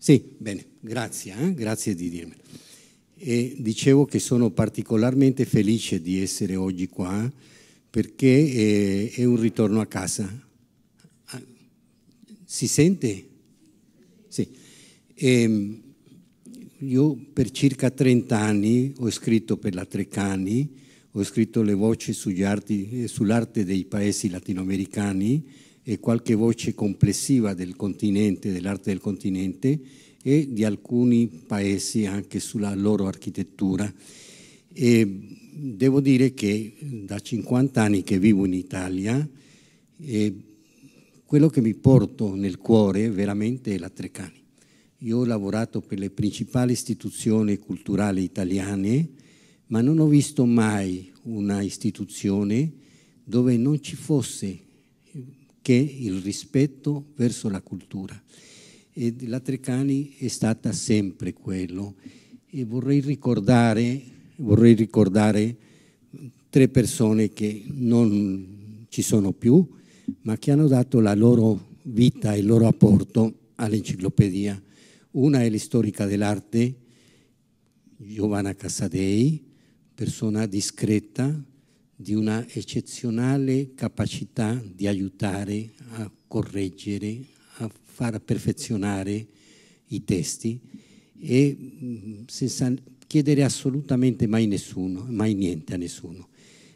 Sì, bene, grazie, eh? grazie di dirmelo. E dicevo che sono particolarmente felice di essere oggi qua perché eh, è, un ritorno a casa. Ah, si sente? Sì. E ehm, io per circa 30 anni ho scritto per la Treccani, ho scritto le voci sugli arti, eh, sull'arte dei paesi latinoamericani e qualche voce complessiva del continente, dell'arte del continente e di alcuni paesi anche sulla loro architettura. E devo dire che da 50 anni che vivo in Italia, quello che mi porto nel cuore veramente è la Trecani. Io ho lavorato per le principali istituzioni culturali italiane, ma non ho visto mai una istituzione dove non ci fosse che il rispetto verso la cultura. E la Trecani è stata sempre quello. E vorrei ricordare, vorrei ricordare tre persone che non ci sono più, ma che hanno dato la loro vita e il loro apporto all'enciclopedia. Una è l'istorica dell'arte, Giovanna Casadei, persona discreta, di una eccezionale capacità di aiutare a correggere, a far perfezionare i testi e mm, senza chiedere assolutamente mai, nessuno, mai niente a nessuno.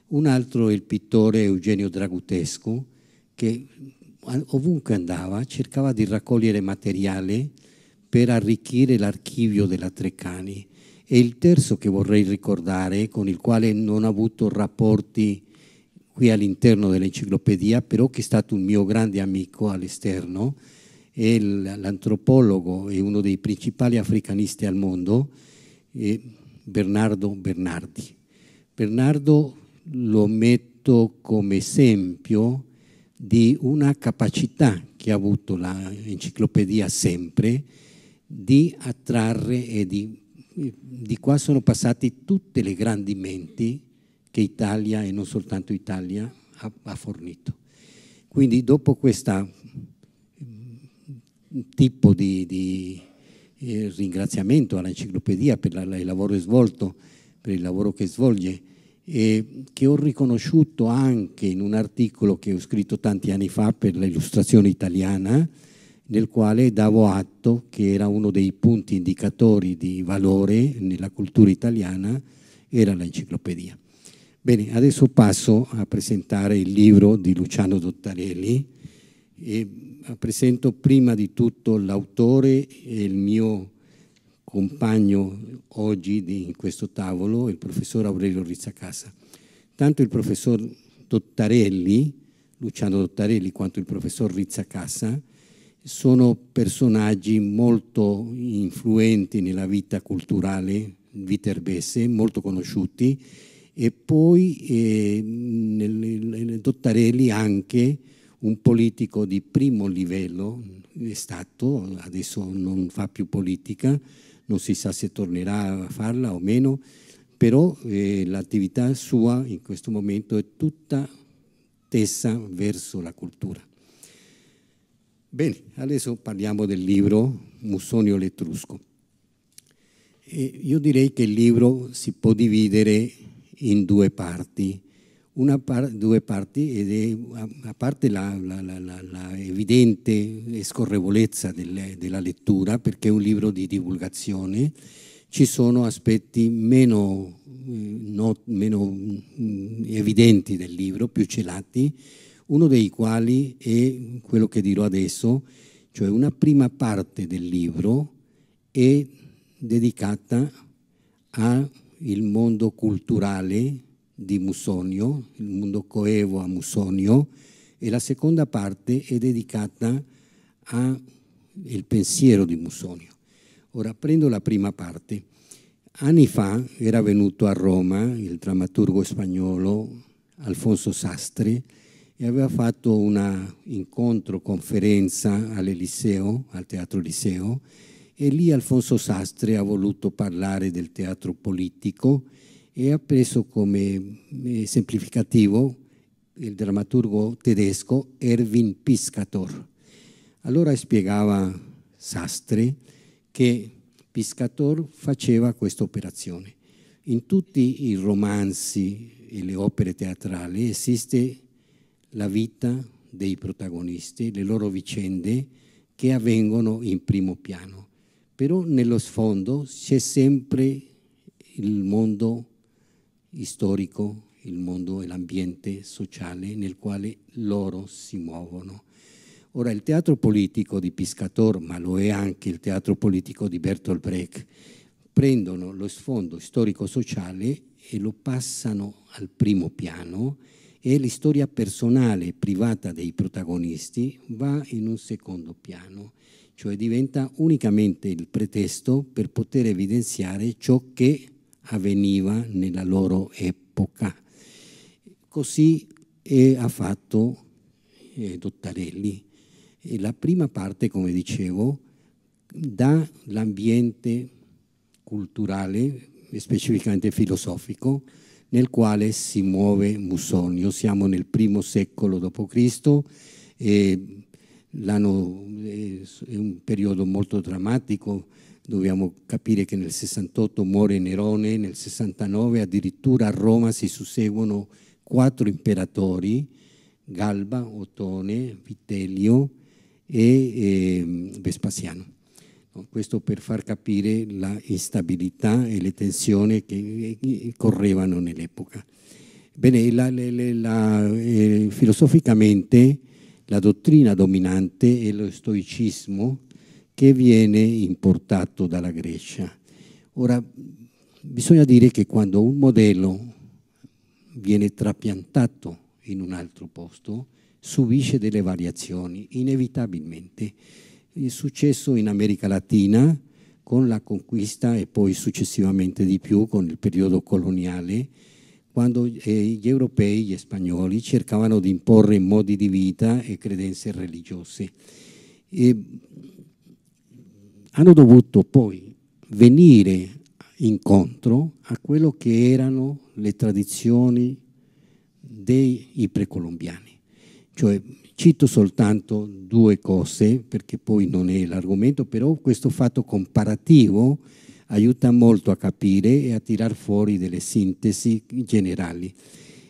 Un altro è il pittore Eugenio Dragutesco che mm, ovunque andava cercava di raccogliere materiale per arricchire l'archivio della Treccani e il terzo che vorrei ricordare, con il quale non ho avuto rapporti qui all'interno dell'enciclopedia, però che è stato un mio grande amico all'esterno, è l'antropologo e uno dei principali africanisti al mondo, Bernardo Bernardi. Bernardo lo metto come esempio di una capacità che ha avuto l'enciclopedia sempre di attrarre e di di qua sono passate tutte le grandi menti che Italia e non soltanto Italia ha, ha fornito. Quindi dopo questo mm, tipo di, di eh, ringraziamento all'enciclopedia per la, il lavoro svolto, per il lavoro che svolge, eh, che ho riconosciuto anche in un articolo che ho scritto tanti anni fa per l'illustrazione italiana, nel quale davo atto che era uno dei punti indicatori di valore nella cultura italiana, era l'enciclopedia. Bene, adesso passo a presentare il libro di Luciano Dottarelli e presento prima di tutto l'autore e il mio compagno oggi di, in questo tavolo, il professor Aurelio Rizzacasa. Tanto il professor Dottarelli, Luciano Dottarelli, quanto il professor Rizzacasa sono personaggi molto influenti nella vita culturale viterbese, molto conosciuti, e poi eh, nel, nel Dottarelli anche un politico di primo livello, mm, è stato, adesso non fa più politica, non si sa se tornerà a farla o meno, però eh, l'attività sua in questo momento è tutta tesa verso la cultura. Bene, adesso parliamo del libro Musonio l'Etrusco. io direi che il libro si può dividere in due parti. Una par due parti, ed è, a parte la, la, la, la evidente scorrevolezza del, della lettura, perché è un libro di divulgazione, ci sono aspetti meno, eh, not, meno mh, mm, evidenti del libro, più celati, uno dei quali è quello che dirò adesso, cioè una prima parte del libro è dedicata al mondo culturale di Musonio, il mondo coevo a Musonio, e la seconda parte è dedicata al pensiero di Musonio. Ora prendo la prima parte. Anni fa era venuto a Roma il drammaturgo spagnolo Alfonso Sastre, e aveva fatto un incontro, conferenza all'Eliseo, al Teatro Eliseo, e lì Alfonso Sastre ha voluto parlare del teatro politico e ha preso come eh, semplificativo il drammaturgo tedesco Erwin Piscator. Allora spiegava Sastre che Piscator faceva questa operazione. In tutti i romanzi e le opere teatrali esiste la vita dei protagonisti, le loro vicende che avvengono in primo piano. Però nello sfondo c'è sempre il mondo storico, il mondo e l'ambiente sociale nel quale loro si muovono. Ora, il teatro politico di Piscator, ma lo è anche il teatro politico di Bertolt Brecht, prendono lo sfondo storico-sociale e lo passano al primo piano e l'istoria personale privata dei protagonisti va in un secondo piano, cioè diventa unicamente il pretesto per poter evidenziare ciò che avveniva nella loro epoca. Così ha fatto eh, Dottarelli. E la prima parte, come dicevo, dà l'ambiente culturale, specificamente filosofico, nel quale si muove Musonio. Siamo nel primo secolo d.C. e l'anno è un periodo molto drammatico. Dobbiamo capire che nel 68 muore Nerone, nel 69 addirittura a Roma si susseguono quattro imperatori, Galba, Ottone, Vitellio e eh, Vespasiano. Questo per far capire la instabilità e le tensioni che eh, correvano nell'epoca. Bene, la, la, la, eh, filosoficamente la dottrina dominante è lo stoicismo che viene importato dalla Grecia. Ora, bisogna dire che quando un modello viene trapiantato in un altro posto, subisce delle variazioni, inevitabilmente il successo in America Latina con la conquista e poi successivamente di più con il periodo coloniale, quando eh, gli europei, gli spagnoli cercavano di imporre modi di vita e credenze religiose. E hanno dovuto poi venire incontro a quello che erano le tradizioni dei precolombiani, cioè Cito soltanto due cose, perché poi non è l'argomento, però questo fatto comparativo aiuta molto a capire e a tirar fuori delle sintesi generali.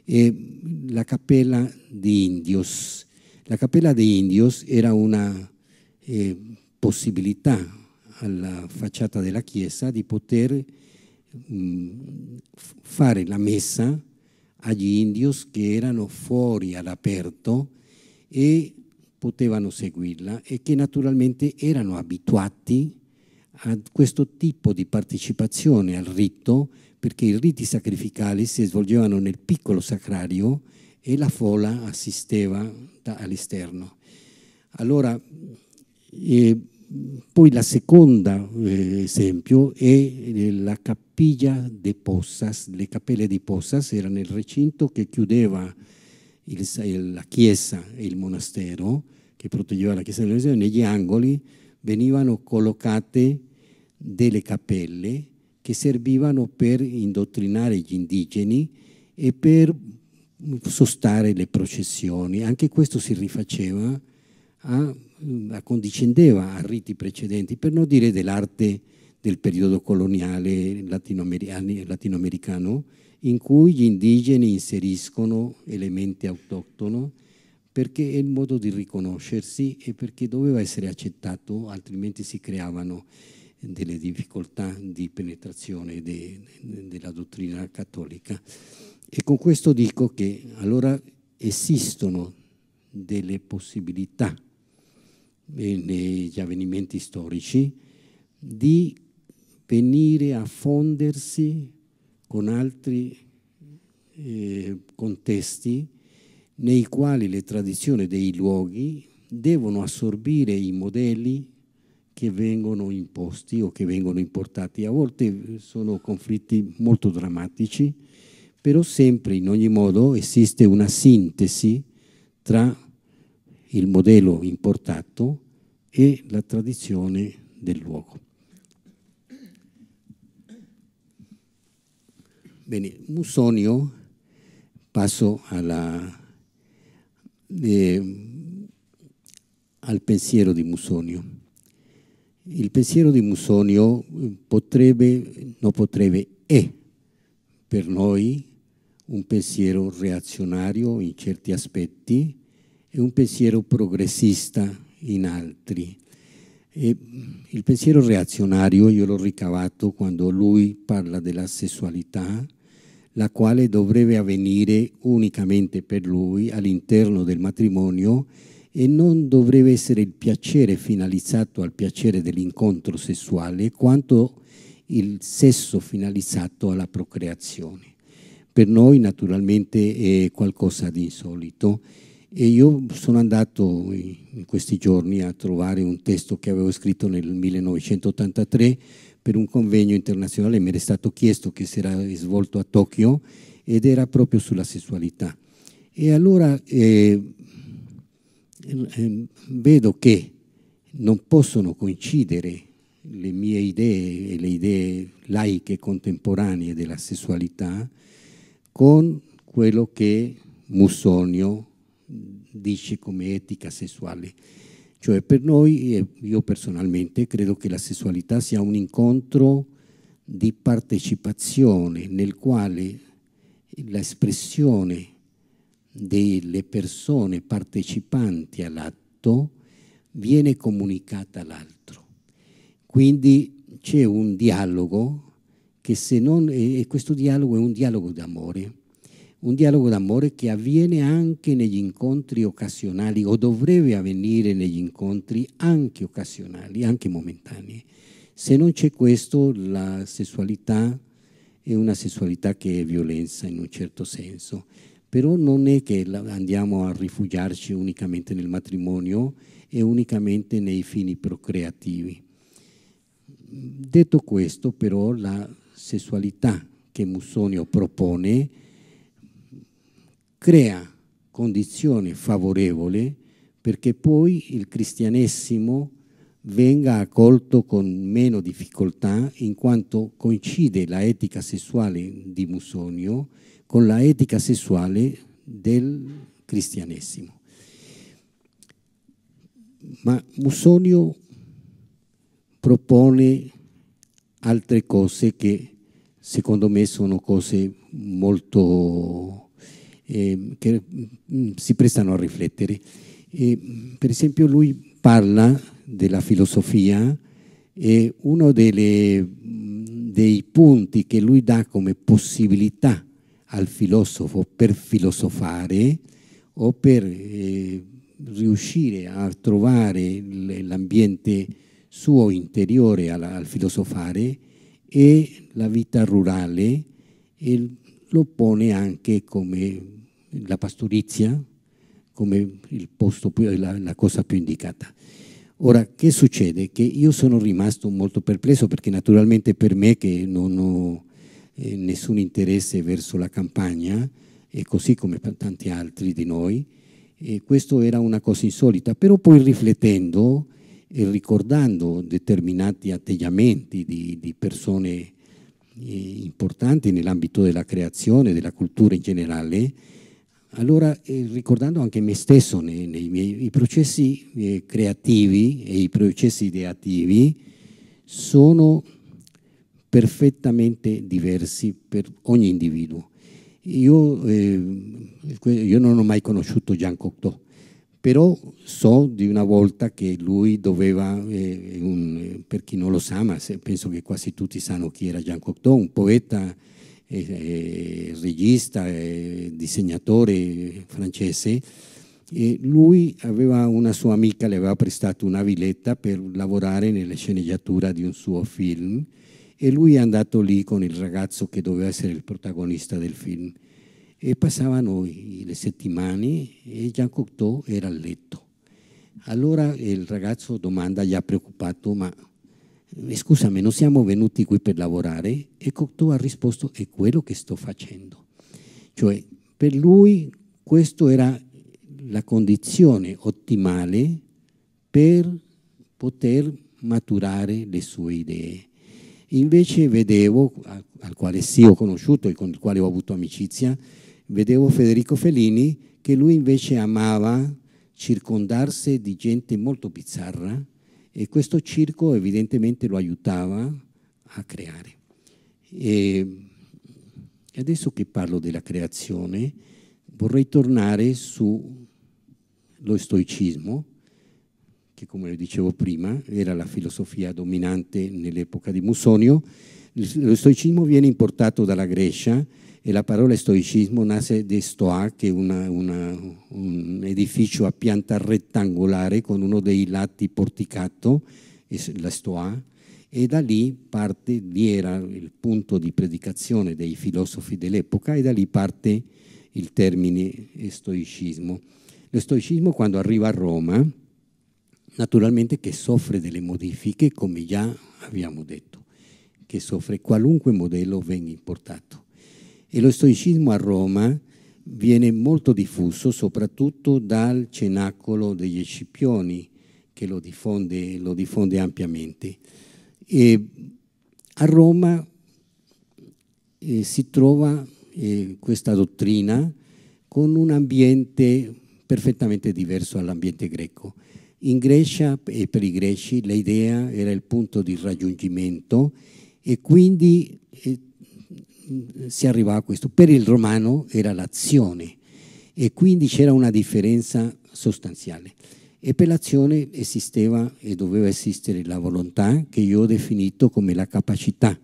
E la Cappella di Indios. La Cappella di Indios era una eh, possibilità alla facciata della chiesa di poter mh, mm, fare la messa agli indios che erano fuori all'aperto e potevano seguirla e che naturalmente erano abituati a questo tipo di partecipazione al rito perché i riti sacrificali si svolgevano nel piccolo sacrario e la folla assisteva all'esterno. Allora, eh, poi la seconda eh, esempio è la cappiglia di Possas, le cappelle di Possas era nel recinto che chiudeva il, la chiesa e il monastero, che proteggeva la chiesa dell'Unione, negli angoli venivano collocate delle cappelle che servivano per indottrinare gli indigeni e per sostare le processioni. Anche questo si rifaceva a, accondiscendeva a riti precedenti, per non dire dell'arte del periodo coloniale latinoamericano in cui gli indigeni inseriscono elementi autoctono perché è il modo di riconoscersi e perché doveva essere accettato, altrimenti si creavano delle difficoltà di penetrazione de, de, della dottrina cattolica. E con questo dico che allora esistono delle possibilità negli avvenimenti storici di venire a fondersi con altri eh, contesti nei quali le tradizioni dei luoghi devono assorbire i modelli che vengono imposti o che vengono importati. A volte sono conflitti molto drammatici, però sempre in ogni modo esiste una sintesi tra il modello importato e la tradizione del luogo. Bene, Musonio, passo alla, eh, al pensiero di Musonio. Il pensiero di Musonio eh, potrebbe, non potrebbe, è per noi un pensiero reazionario in certi aspetti e un pensiero progressista in altri. E mm, il pensiero reazionario io l'ho ricavato quando lui parla della sessualità, la quale dovrebbe avvenire unicamente per lui all'interno del matrimonio e non dovrebbe essere il piacere finalizzato al piacere dell'incontro sessuale quanto il sesso finalizzato alla procreazione. Per noi naturalmente è qualcosa di insolito e io sono andato in questi giorni a trovare un testo che avevo scritto nel 1983 per un convegno internazionale, mi era stato chiesto che si era svolto a Tokyo ed era proprio sulla sessualità. E allora eh, ehm, vedo che non possono coincidere le mie idee e le idee laiche contemporanee della sessualità con quello che Mussonio dice come etica sessuale. Cioè per noi, io personalmente, credo che la sessualità sia un incontro di partecipazione nel quale l'espressione delle persone partecipanti all'atto viene comunicata all'altro. Quindi c'è un dialogo che se non, e questo dialogo è un dialogo d'amore, un dialogo d'amore che avviene anche negli incontri occasionali o dovrebbe avvenire negli incontri anche occasionali, anche momentanei. Se non c'è questo, la sessualità è una sessualità che è violenza in un certo senso, però non è che andiamo a rifugiarci unicamente nel matrimonio e unicamente nei fini procreativi. Detto questo, però, la sessualità che Musonio propone crea condizioni favorevoli perché poi il cristianesimo venga accolto con meno difficoltà in quanto coincide la etica sessuale di Musonio con la etica sessuale del cristianesimo. Ma Musonio propone altre cose che secondo me sono cose molto eh, che mh, mm, si prestano a riflettere. E, per esempio lui parla della filosofia e uno delle, mm, dei punti che lui dà come possibilità al filosofo per filosofare o per eh, riuscire a trovare l'ambiente suo interiore al, al filosofare è la vita rurale e lo pone anche come la pastorizia come più, la, la cosa più indicata. Ora, che succede? Che io sono rimasto molto perplesso perché naturalmente per me che non ho eh, nessun interesse verso la campagna, e così come per tanti altri di noi, e questo era una cosa insolita, però poi riflettendo e ricordando determinati atteggiamenti di, di persone eh, importanti nell'ambito della creazione, della cultura in generale, allora, eh, ricordando anche me stesso nei, nei miei processi eh, creativi e i processi ideativi sono perfettamente diversi per ogni individuo. Io, eh, io non ho mai conosciuto Jean Cocteau, però so di una volta che lui doveva, eh, un, per chi non lo sa, ma penso che quasi tutti sanno chi era Jean Cocteau, un poeta eh, regista e disegnatore francese, e lui aveva una sua amica, le aveva prestato una villetta per lavorare nella sceneggiatura di un suo film e lui è andato lì con il ragazzo che doveva essere il protagonista del film e passavano le settimane e Jean Cocteau era a letto. Allora il ragazzo domanda, già preoccupato, ma eh, scusami, non siamo venuti qui per lavorare? E Cocteau ha risposto, è quello che sto facendo. Cioè, per lui questa era la condizione ottimale per poter maturare le sue idee. Invece vedevo, al quale sì ho conosciuto e con il quale ho avuto amicizia, vedevo Federico Fellini che lui invece amava circondarsi di gente molto bizzarra, e questo circo evidentemente lo aiutava a creare. E adesso che parlo della creazione vorrei tornare sullo stoicismo che come dicevo prima era la filosofia dominante nell'epoca di Musonio, lo stoicismo viene importato dalla Grecia e la parola stoicismo nasce da stoa, che è una, una, un edificio a pianta rettangolare con uno dei lati porticato, la stoa, e da lì parte, lì era il punto di predicazione dei filosofi dell'epoca e da lì parte il termine stoicismo. Lo stoicismo quando arriva a Roma naturalmente che soffre delle modifiche, come già abbiamo detto, che soffre qualunque modello venga importato. E lo stoicismo a Roma viene molto diffuso soprattutto dal cenacolo degli Escipioni, che lo diffonde, lo diffonde ampiamente. E a Roma eh, si trova eh, questa dottrina con un ambiente perfettamente diverso dall'ambiente greco. In Grecia e per i greci l'idea era il punto di raggiungimento e quindi eh, si arrivava a questo. Per il romano era l'azione e quindi c'era una differenza sostanziale. E per l'azione esisteva e doveva esistere la volontà che io ho definito come la capacità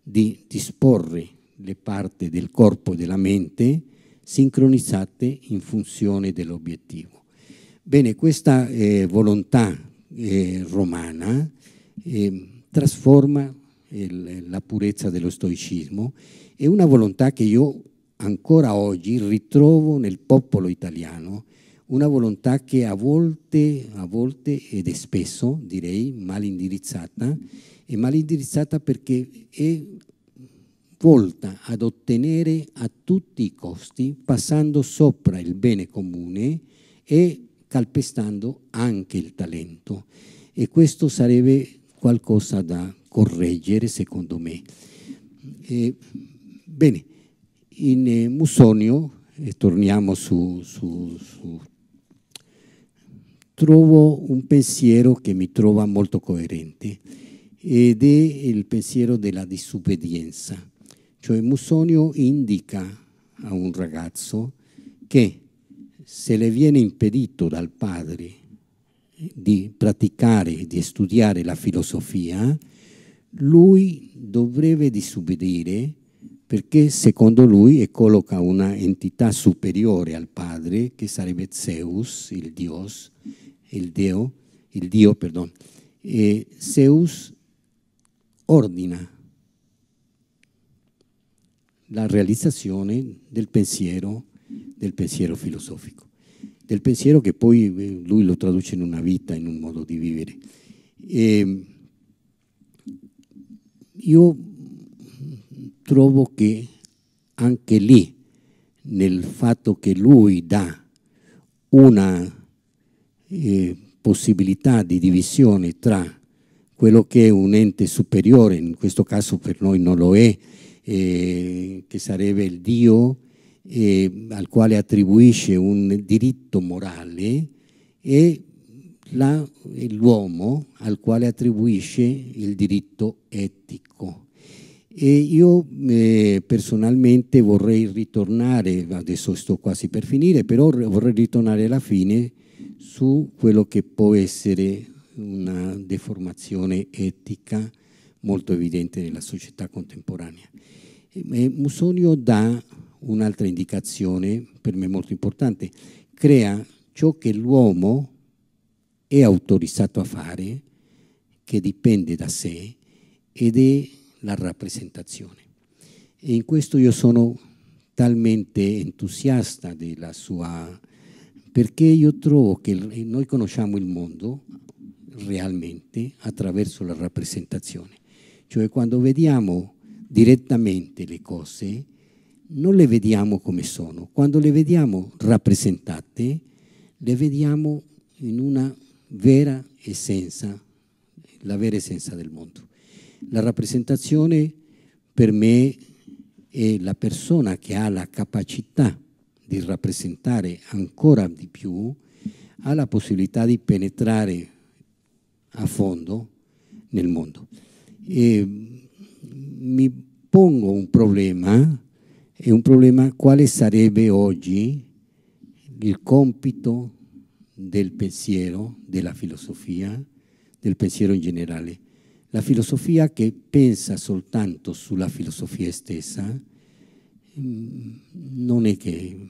di disporre le parti del corpo e della mente sincronizzate in funzione dell'obiettivo. Bene, questa eh, volontà eh, romana eh, trasforma eh, la purezza dello stoicismo è una volontà che io ancora oggi ritrovo nel popolo italiano, una volontà che a volte, a volte ed è spesso, direi, mal indirizzata, è mal indirizzata perché è volta ad ottenere a tutti i costi, passando sopra il bene comune e calpestando anche il talento. E questo sarebbe qualcosa da correggere, secondo me. E, bene, in eh, Musonio, e torniamo su, su, su, trovo un pensiero che mi trova molto coerente ed è il pensiero della disobbedienza. Cioè Musonio indica a un ragazzo che se le viene impedito dal padre di praticare, di studiare la filosofia, lui dovrebbe disobbedire perché secondo lui e colloca una entità superiore al padre che sarebbe Zeus, il dios, il deo, il dio, perdon, e Zeus ordina la realizzazione del pensiero del pensiero filosofico, del pensiero che poi eh, lui lo traduce in una vita, in un modo di vivere. E ehm, io trovo che anche lì, nel fatto che lui dà una eh, possibilità di divisione tra quello che è un ente superiore, in questo caso per noi non lo è, eh, che sarebbe il Dio, eh, al quale attribuisce un diritto morale e l'uomo al quale attribuisce il diritto etico. E io eh, personalmente vorrei ritornare, adesso sto quasi per finire, però vorrei ritornare alla fine su quello che può essere una deformazione etica molto evidente nella società contemporanea. E Musonio dà un'altra indicazione per me molto importante, crea ciò che l'uomo è autorizzato a fare, che dipende da sé, ed è la rappresentazione. E in questo io sono talmente entusiasta della sua... perché io trovo che noi conosciamo il mondo realmente attraverso la rappresentazione. Cioè quando vediamo direttamente le cose, non le vediamo come sono, quando le vediamo rappresentate, le vediamo in una vera essenza, la vera essenza del mondo. La rappresentazione per me è la persona che ha la capacità di rappresentare ancora di più, ha la possibilità di penetrare a fondo nel mondo. E mm, mi pongo un problema è un problema quale sarebbe oggi il compito del pensiero, della filosofia, del pensiero in generale. La filosofia che pensa soltanto sulla filosofia stessa mm, non è che,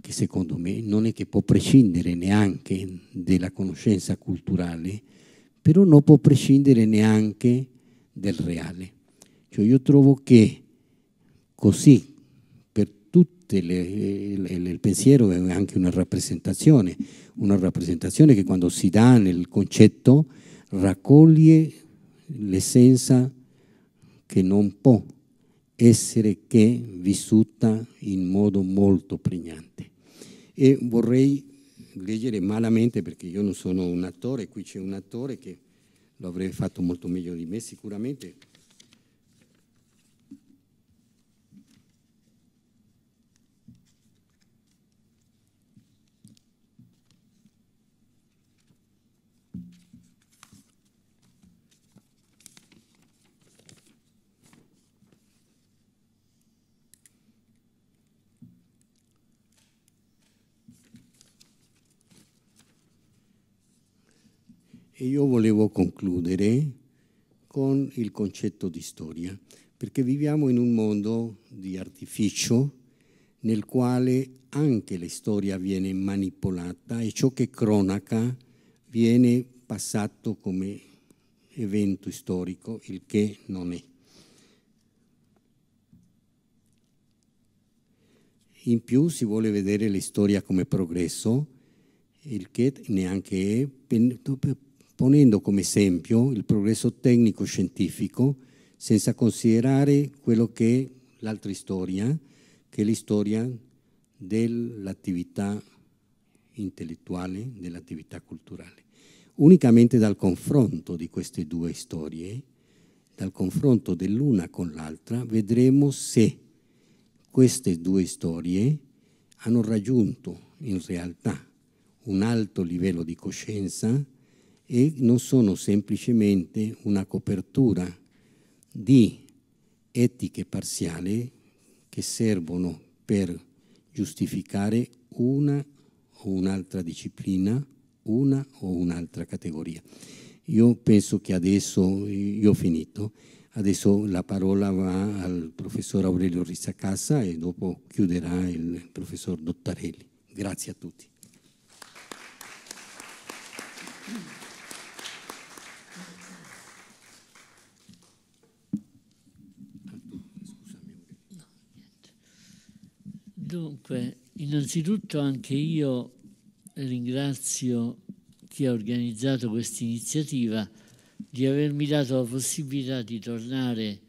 che secondo me non è che può prescindere neanche della conoscenza culturale, però non può prescindere neanche del reale. Cioè io trovo che così per tutte il pensiero è anche una rappresentazione, una rappresentazione che quando si dà nel concetto raccoglie l'essenza che non può essere che vissuta in modo molto pregnante. E vorrei leggere malamente, perché io non sono un attore, qui c'è un attore che lo avrebbe fatto molto meglio di me sicuramente, E io volevo concludere con il concetto di storia, perché viviamo in un mondo di artificio nel quale anche la storia viene manipolata e ciò che cronaca viene passato come evento storico, il che non è. In più si vuole vedere la storia come progresso, il che neanche è ponendo come esempio il progresso tecnico-scientifico senza considerare quello che è l'altra storia, che è l'istoria dell'attività intellettuale, dell'attività culturale. Unicamente dal confronto di queste due storie, dal confronto dell'una con l'altra, vedremo se queste due storie hanno raggiunto in realtà un alto livello di coscienza, e non sono semplicemente una copertura di etiche parziali che servono per giustificare una o un'altra disciplina, una o un'altra categoria. Io penso che adesso, io ho finito, adesso la parola va al professor Aurelio Rizzacassa e dopo chiuderà il professor Dottarelli. Grazie a tutti. Dunque, innanzitutto anche io ringrazio chi ha organizzato questa iniziativa di avermi dato la possibilità di tornare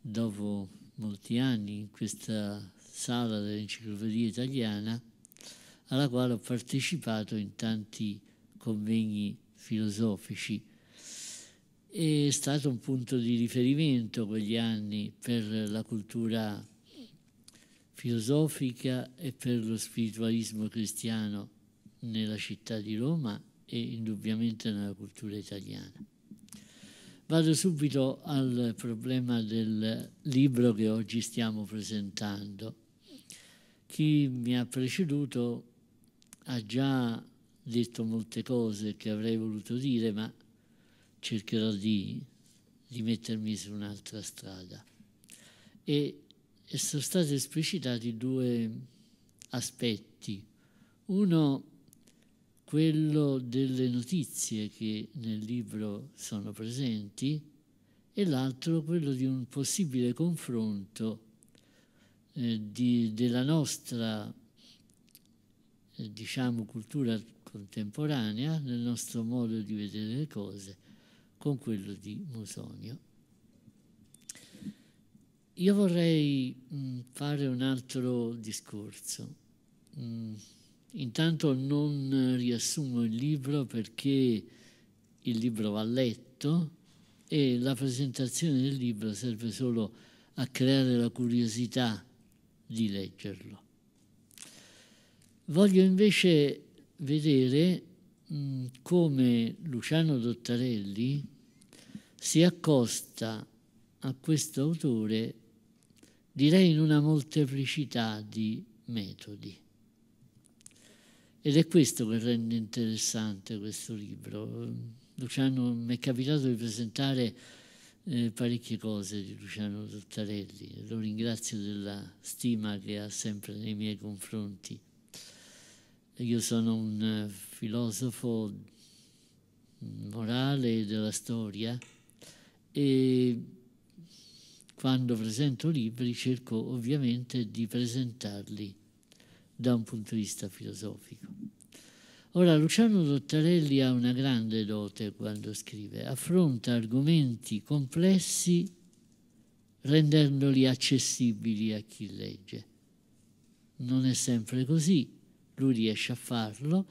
dopo molti anni in questa sala dell'enciclopedia italiana alla quale ho partecipato in tanti convegni filosofici. È stato un punto di riferimento quegli anni per la cultura filosofica e per lo spiritualismo cristiano nella città di Roma e indubbiamente nella cultura italiana. Vado subito al problema del libro che oggi stiamo presentando. Chi mi ha preceduto ha già detto molte cose che avrei voluto dire, ma cercherò di, di mettermi su un'altra strada. E e sono stati esplicitati due aspetti. Uno, quello delle notizie che nel libro sono presenti e l'altro quello di un possibile confronto eh, di, della nostra eh, diciamo, cultura contemporanea, nel nostro modo di vedere le cose, con quello di Musonio. Io vorrei mm, fare un altro discorso. Mm, intanto non riassumo il libro perché il libro va letto e la presentazione del libro serve solo a creare la curiosità di leggerlo. Voglio invece vedere mm, come Luciano Dottarelli si accosta a questo autore direi in una molteplicità di metodi. Ed è questo che rende interessante questo libro. Luciano, mi è capitato di presentare eh, parecchie cose di Luciano Tottarelli, lo ringrazio della stima che ha sempre nei miei confronti. Io sono un eh, filosofo morale della storia e quando presento libri cerco ovviamente di presentarli da un punto di vista filosofico. Ora, Luciano Dottarelli ha una grande dote quando scrive, affronta argomenti complessi rendendoli accessibili a chi legge. Non è sempre così, lui riesce a farlo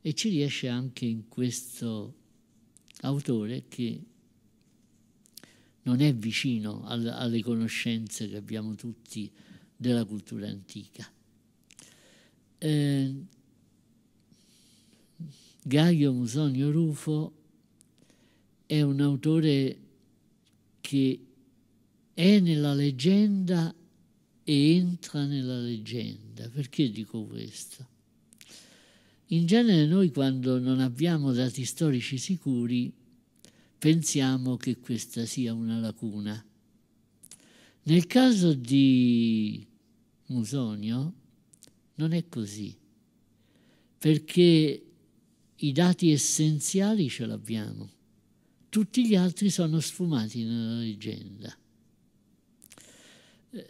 e ci riesce anche in questo autore che non è vicino al, alle conoscenze che abbiamo tutti della cultura antica. Eh, Gaio Musonio Rufo è un autore che è nella leggenda e entra nella leggenda. Perché dico questo? In genere noi quando non abbiamo dati storici sicuri pensiamo che questa sia una lacuna. Nel caso di Musonio non è così, perché i dati essenziali ce l'abbiamo, tutti gli altri sono sfumati nella leggenda. Eh,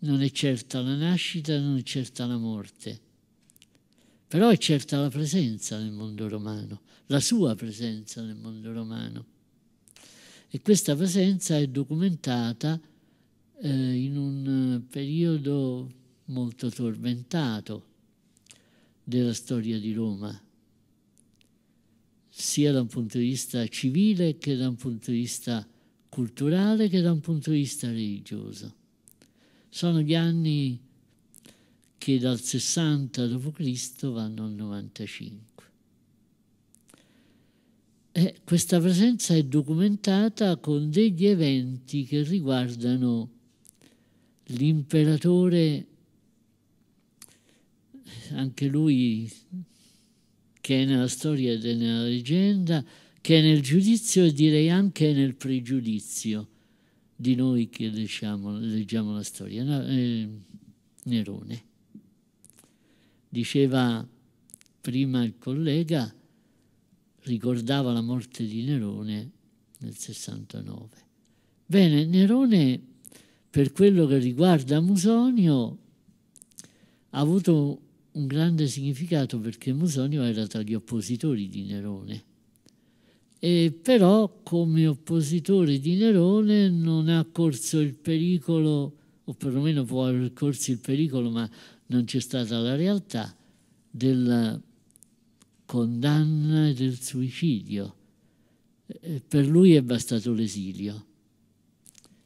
non è certa la nascita, non è certa la morte però è certa la presenza nel mondo romano, la sua presenza nel mondo romano. E questa presenza è documentata eh, in un eh, periodo molto tormentato della storia di Roma, sia da un punto di vista civile che da un punto di vista culturale che da un punto di vista religioso. Sono gli anni che dal 60 d.C. vanno al 95. E eh, questa presenza è documentata con degli eventi che riguardano l'imperatore, anche lui che è nella storia ed è nella leggenda, che è nel giudizio e direi anche nel pregiudizio di noi che leggiamo, leggiamo la storia. No, eh, Nerone. Diceva prima il collega, ricordava la morte di Nerone nel 69. Bene, Nerone, per quello che riguarda Musonio, ha avuto un grande significato perché Musonio era tra gli oppositori di Nerone. E però come oppositore di Nerone non ha corso il pericolo, o perlomeno può aver corso il pericolo, ma non c'è stata la realtà della condanna e del suicidio. Per lui è bastato l'esilio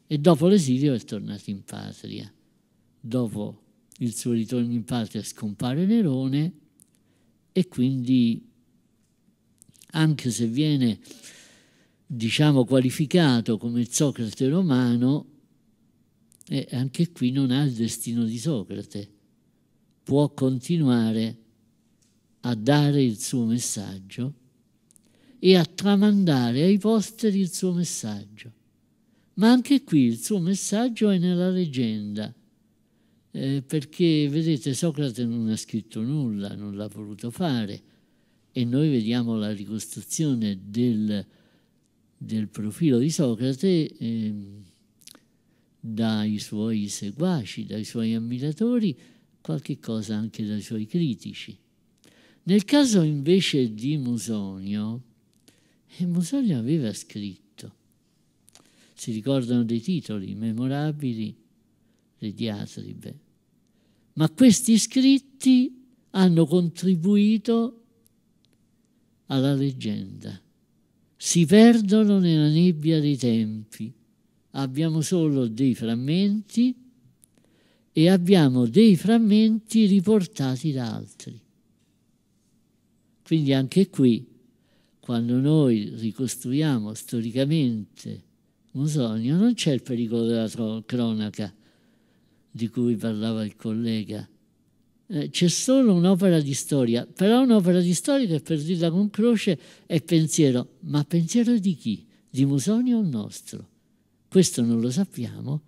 e dopo l'esilio è tornato in patria. Dopo il suo ritorno in patria scompare Nerone e quindi anche se viene diciamo qualificato come Socrate romano, eh, anche qui non ha il destino di Socrate può continuare a dare il suo messaggio e a tramandare ai posteri il suo messaggio. Ma anche qui il suo messaggio è nella leggenda, eh, perché vedete Socrate non ha scritto nulla, non l'ha voluto fare e noi vediamo la ricostruzione del, del profilo di Socrate eh, dai suoi seguaci, dai suoi ammiratori, qualche cosa anche dai suoi critici. Nel caso invece di Musonio, eh, Musonio aveva scritto, si ricordano dei titoli memorabili, le diatribe, ma questi scritti hanno contribuito alla leggenda. Si perdono nella nebbia dei tempi, abbiamo solo dei frammenti e abbiamo dei frammenti riportati da altri. Quindi anche qui, quando noi ricostruiamo storicamente Musonio, non c'è il pericolo della cronaca di cui parlava il collega. Eh, c'è solo un'opera di storia, però un'opera di storia che per dirla con croce è pensiero, ma pensiero di chi? Di Musonio o nostro? Questo non lo sappiamo,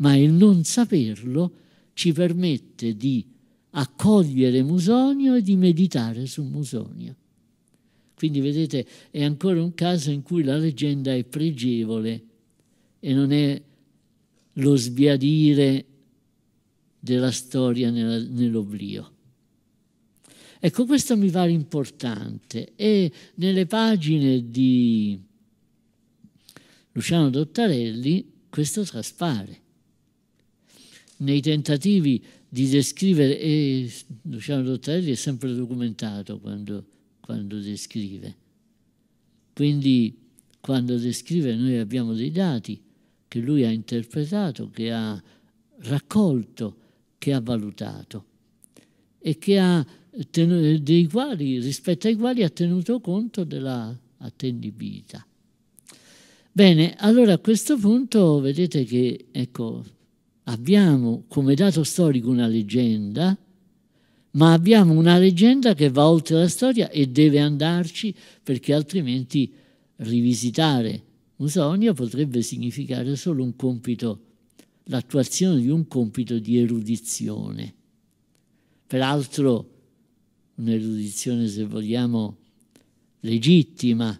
ma il non saperlo ci permette di accogliere Musonio e di meditare su Musonio. Quindi vedete, è ancora un caso in cui la leggenda è pregevole e non è lo sbiadire della storia nell'oblio. Ecco, questo mi pare importante e nelle pagine di Luciano Dottarelli questo traspare nei tentativi di descrivere, e Luciano Dottarelli è sempre documentato quando, quando descrive. Quindi quando descrive noi abbiamo dei dati che lui ha interpretato, che ha raccolto, che ha valutato e ha quali, rispetto ai quali ha tenuto conto della attendibilità. Bene, allora a questo punto vedete che ecco, abbiamo come dato storico una leggenda, ma abbiamo una leggenda che va oltre la storia e deve andarci perché altrimenti rivisitare Musonia potrebbe significare solo un compito, l'attuazione di un compito di erudizione. Peraltro un'erudizione, se vogliamo, legittima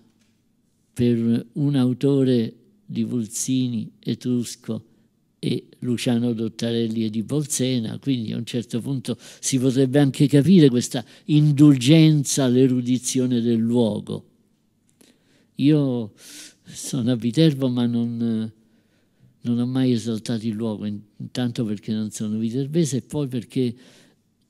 per un autore di Vulzini etrusco e Luciano Dottarelli e di Bolsena, quindi a un certo punto si potrebbe anche capire questa indulgenza all'erudizione del luogo. Io sono a Viterbo ma non, non ho mai esaltato il luogo, intanto perché non sono viterbese e poi perché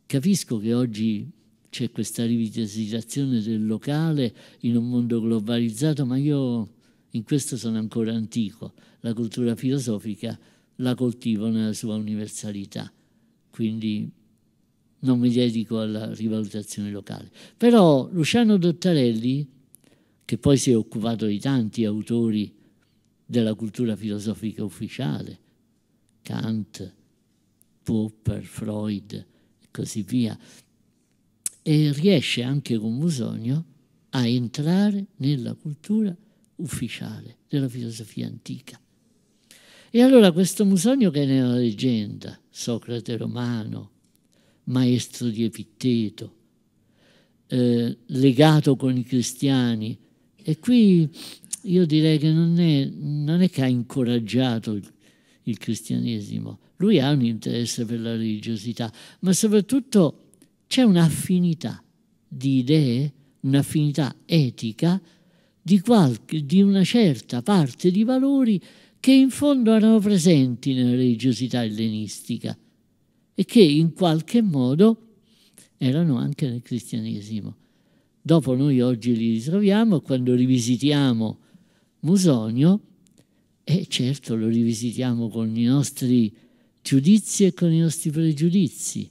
capisco che oggi c'è questa rivitalizzazione del locale in un mondo globalizzato, ma io in questo sono ancora antico, la cultura filosofica la coltivo nella sua universalità. Quindi non mi dedico alla rivalutazione locale. Però Luciano Dottarelli, che poi si è occupato di tanti autori della cultura filosofica ufficiale, Kant, Popper, Freud e così via, e riesce anche con Musonio a entrare nella cultura ufficiale della filosofia antica. E allora questo Musonio che è nella leggenda, Socrate romano, maestro di Epitteto, eh, legato con i cristiani, e qui io direi che non è, non è che ha incoraggiato il, il cristianesimo, lui ha un interesse per la religiosità, ma soprattutto c'è un'affinità di idee, un'affinità etica di, qualche, di una certa parte di valori che in fondo erano presenti nella religiosità ellenistica e che in qualche modo erano anche nel cristianesimo. Dopo noi oggi li ritroviamo quando rivisitiamo Musonio e certo lo rivisitiamo con i nostri giudizi e con i nostri pregiudizi,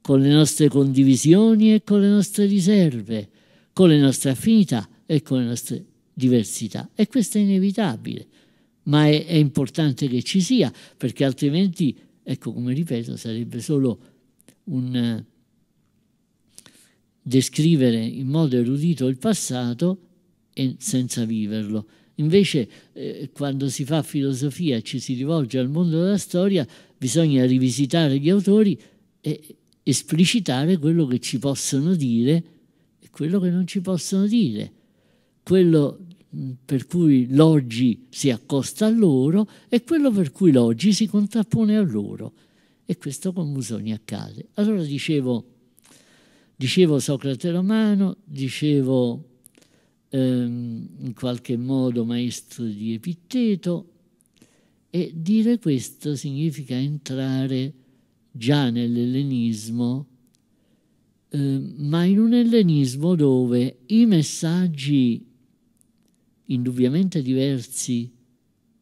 con le nostre condivisioni e con le nostre riserve, con le nostre affinità e con le nostre diversità. E questo è inevitabile ma è, è importante che ci sia, perché altrimenti, ecco come ripeto, sarebbe solo un eh, descrivere in modo erudito il passato e senza viverlo. Invece, eh, quando si fa filosofia e ci si rivolge al mondo della storia, bisogna rivisitare gli autori e esplicitare quello che ci possono dire e quello che non ci possono dire, quello Mm, per cui l'oggi si accosta a loro e quello per cui l'oggi si contrappone a loro. E questo con Musoni accade. Allora dicevo, dicevo Socrate Romano, dicevo ehm, in qualche modo maestro di Epitteto, e dire questo significa entrare già nell'ellenismo, eh, ma in un ellenismo dove i messaggi indubbiamente diversi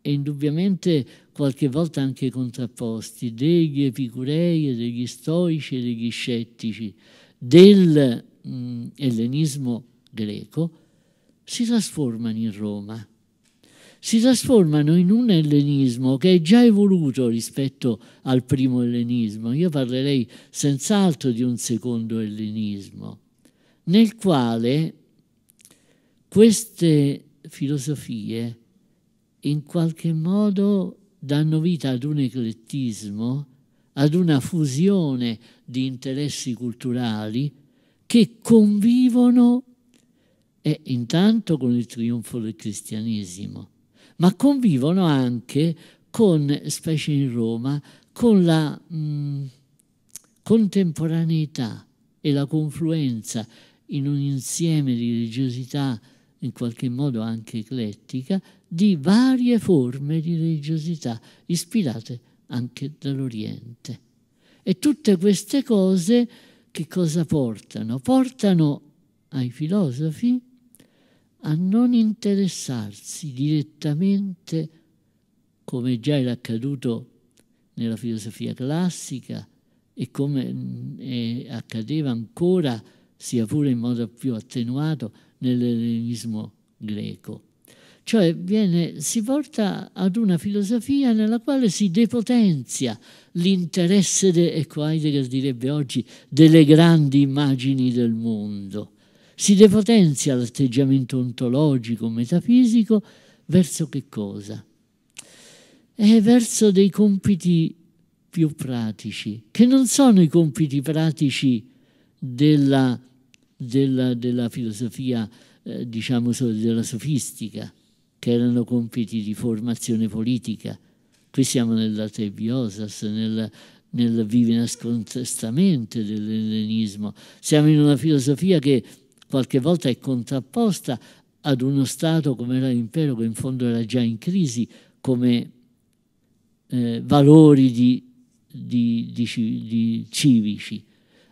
e indubbiamente qualche volta anche contrapposti, degli epicurei e degli stoici e degli scettici, del mh, mm, ellenismo greco, si trasformano in Roma. Si trasformano in un ellenismo che è già evoluto rispetto al primo ellenismo. Io parlerei senz'altro di un secondo ellenismo, nel quale queste filosofie in qualche modo danno vita ad un eclettismo, ad una fusione di interessi culturali che convivono eh, intanto con il trionfo del cristianesimo, ma convivono anche con, specie in Roma, con la mh, mm, contemporaneità e la confluenza in un insieme di religiosità in qualche modo anche eclettica, di varie forme di religiosità ispirate anche dall'Oriente. E tutte queste cose che cosa portano? Portano ai filosofi a non interessarsi direttamente, come già era accaduto nella filosofia classica e come mm, accadeva ancora, sia pure in modo più attenuato, nell'ellenismo greco. Cioè viene, si porta ad una filosofia nella quale si depotenzia l'interesse, de, ecco Heidegger direbbe oggi, delle grandi immagini del mondo. Si depotenzia l'atteggiamento ontologico, metafisico, verso che cosa? È verso dei compiti più pratici, che non sono i compiti pratici della della, della filosofia, eh, diciamo, della sofistica, che erano compiti di formazione politica. Qui siamo nella Tebiosas, nel, nel vivere scontestamente dell'ellenismo. Siamo in una filosofia che qualche volta è contrapposta ad uno Stato come era l'impero, che in fondo era già in crisi, come eh, valori di, di, di, civici.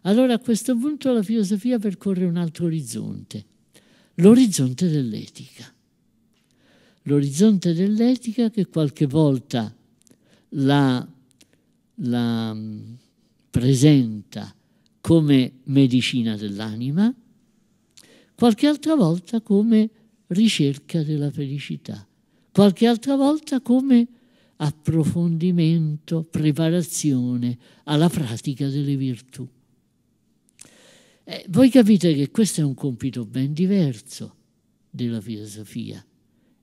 Allora a questo punto la filosofia percorre un altro orizzonte, l'orizzonte dell'etica. L'orizzonte dell'etica che qualche volta la, la mm, presenta come medicina dell'anima, qualche altra volta come ricerca della felicità, qualche altra volta come approfondimento, preparazione alla pratica delle virtù. Eh, voi capite che questo è un compito ben diverso della filosofia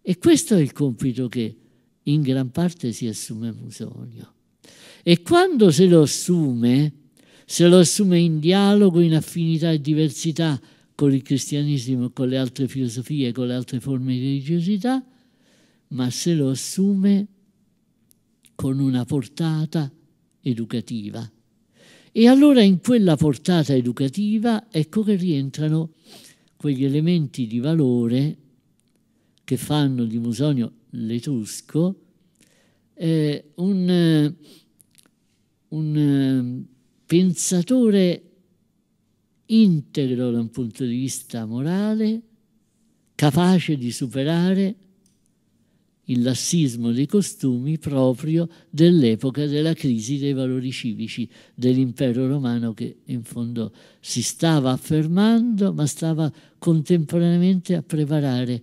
e questo è il compito che in gran parte si assume Musonio. E quando se lo assume, se lo assume in dialogo, in affinità e diversità con il cristianesimo, con le altre filosofie, con le altre forme di religiosità, ma se lo assume con una portata educativa, e allora in quella portata educativa ecco che rientrano quegli elementi di valore che fanno di Musonio l'Etrusco eh, un, un eh, pensatore integro da un punto di vista morale, capace di superare il lassismo dei costumi proprio dell'epoca della crisi dei valori civici dell'impero romano che in fondo si stava affermando ma stava contemporaneamente a preparare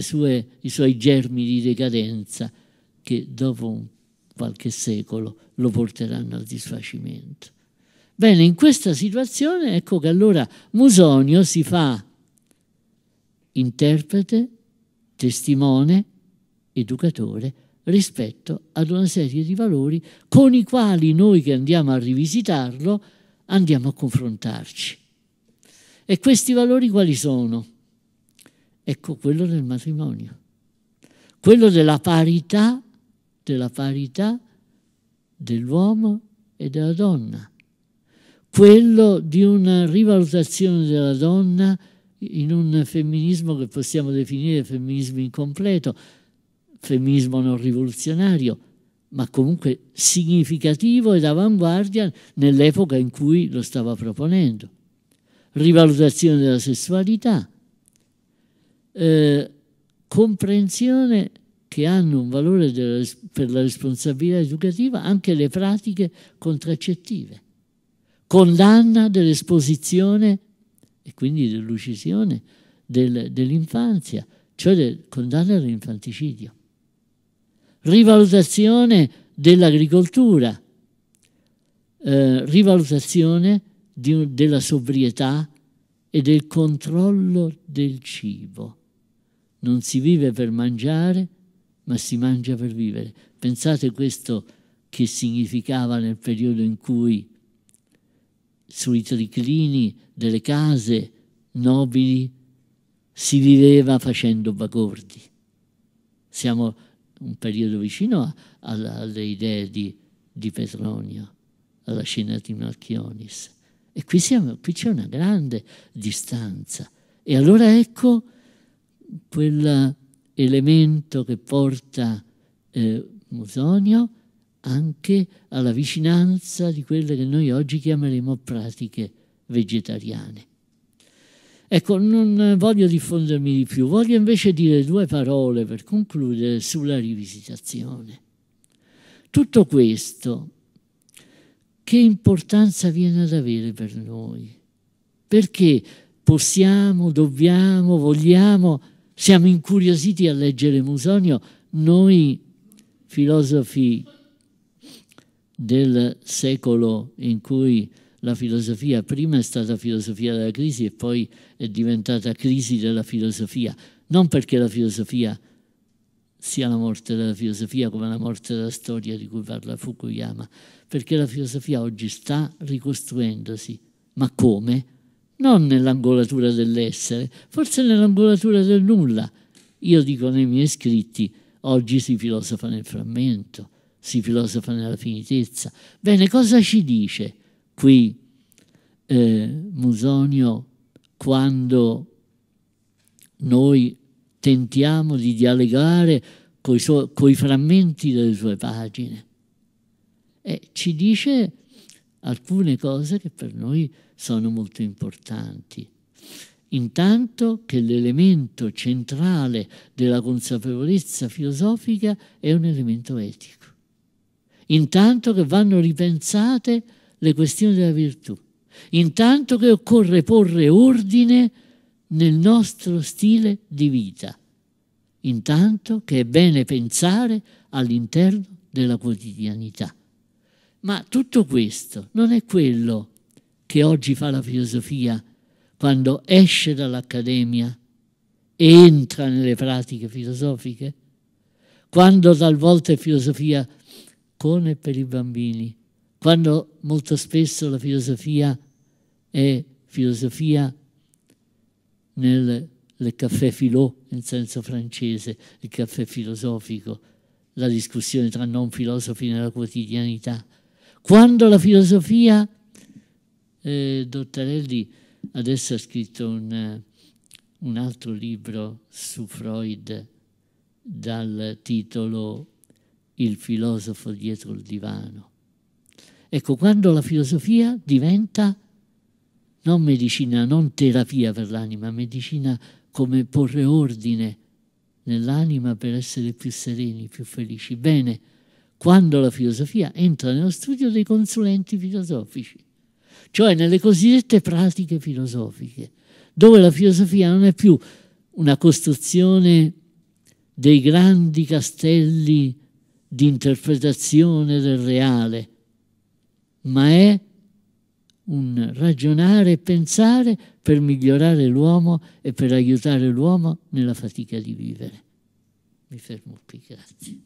sue, i suoi germi di decadenza che dopo qualche secolo lo porteranno al disfacimento. Bene, in questa situazione ecco che allora Musonio si fa interprete testimone, educatore, rispetto ad una serie di valori con i quali noi che andiamo a rivisitarlo andiamo a confrontarci. E questi valori quali sono? Ecco quello del matrimonio, quello della parità, della parità dell'uomo e della donna, quello di una rivalutazione della donna in un femminismo che possiamo definire femminismo incompleto, femminismo non rivoluzionario, ma comunque significativo ed avanguardia nell'epoca in cui lo stava proponendo. Rivalutazione della sessualità, eh, comprensione che hanno un valore della, per la responsabilità educativa anche le pratiche contraccettive, condanna dell'esposizione e quindi dell'uccisione del, dell'infanzia, cioè del condanna all'infanticidio. Rivalutazione dell'agricoltura, eh, rivalutazione di, della sobrietà e del controllo del cibo. Non si vive per mangiare, ma si mangia per vivere. Pensate questo che significava nel periodo in cui sui triclini delle case nobili si viveva facendo bagordi. Siamo un periodo vicino a, a, alle idee di, di, Petronio, alla scena di Marchionis. E qui, siamo, qui c'è una grande distanza. E allora ecco quell'elemento che porta eh, Musonio anche alla vicinanza di quelle che noi oggi chiameremo pratiche vegetariane. Ecco, non voglio diffondermi di più, voglio invece dire due parole per concludere sulla rivisitazione. Tutto questo, che importanza viene ad avere per noi? Perché possiamo, dobbiamo, vogliamo, siamo incuriositi a leggere Musonio, noi filosofi del secolo in cui la filosofia prima è stata filosofia della crisi e poi è diventata crisi della filosofia, non perché la filosofia sia la morte della filosofia come la morte della storia di cui parla Fukuyama, perché la filosofia oggi sta ricostruendosi, ma come? Non nell'angolatura dell'essere, forse nell'angolatura del nulla. Io dico nei miei scritti, oggi si filosofa nel frammento, si filosofa nella finitezza. Bene, cosa ci dice qui eh, Musonio quando noi tentiamo di dialogare coi, so frammenti delle sue pagine? E ci dice alcune cose che per noi sono molto importanti. Intanto che l'elemento centrale della consapevolezza filosofica è un elemento etico intanto che vanno ripensate le questioni della virtù, intanto che occorre porre ordine nel nostro stile di vita, intanto che è bene pensare all'interno della quotidianità. Ma tutto questo non è quello che oggi fa la filosofia quando esce dall'accademia e entra nelle pratiche filosofiche, quando talvolta è filosofia come per i bambini, quando molto spesso la filosofia è filosofia nel caffè filò in senso francese, il caffè filosofico, la discussione tra non filosofi nella quotidianità. Quando la filosofia, eh, Dottarelli adesso ha scritto un, un altro libro su Freud dal titolo il filosofo dietro il divano. Ecco, quando la filosofia diventa non medicina, non terapia per l'anima, medicina come porre ordine nell'anima per essere più sereni, più felici. Bene, quando la filosofia entra nello studio dei consulenti filosofici, cioè nelle cosiddette pratiche filosofiche, dove la filosofia non è più una costruzione dei grandi castelli di interpretazione del reale, ma è un ragionare e pensare per migliorare l'uomo e per aiutare l'uomo nella fatica di vivere. Mi fermo qui, grazie.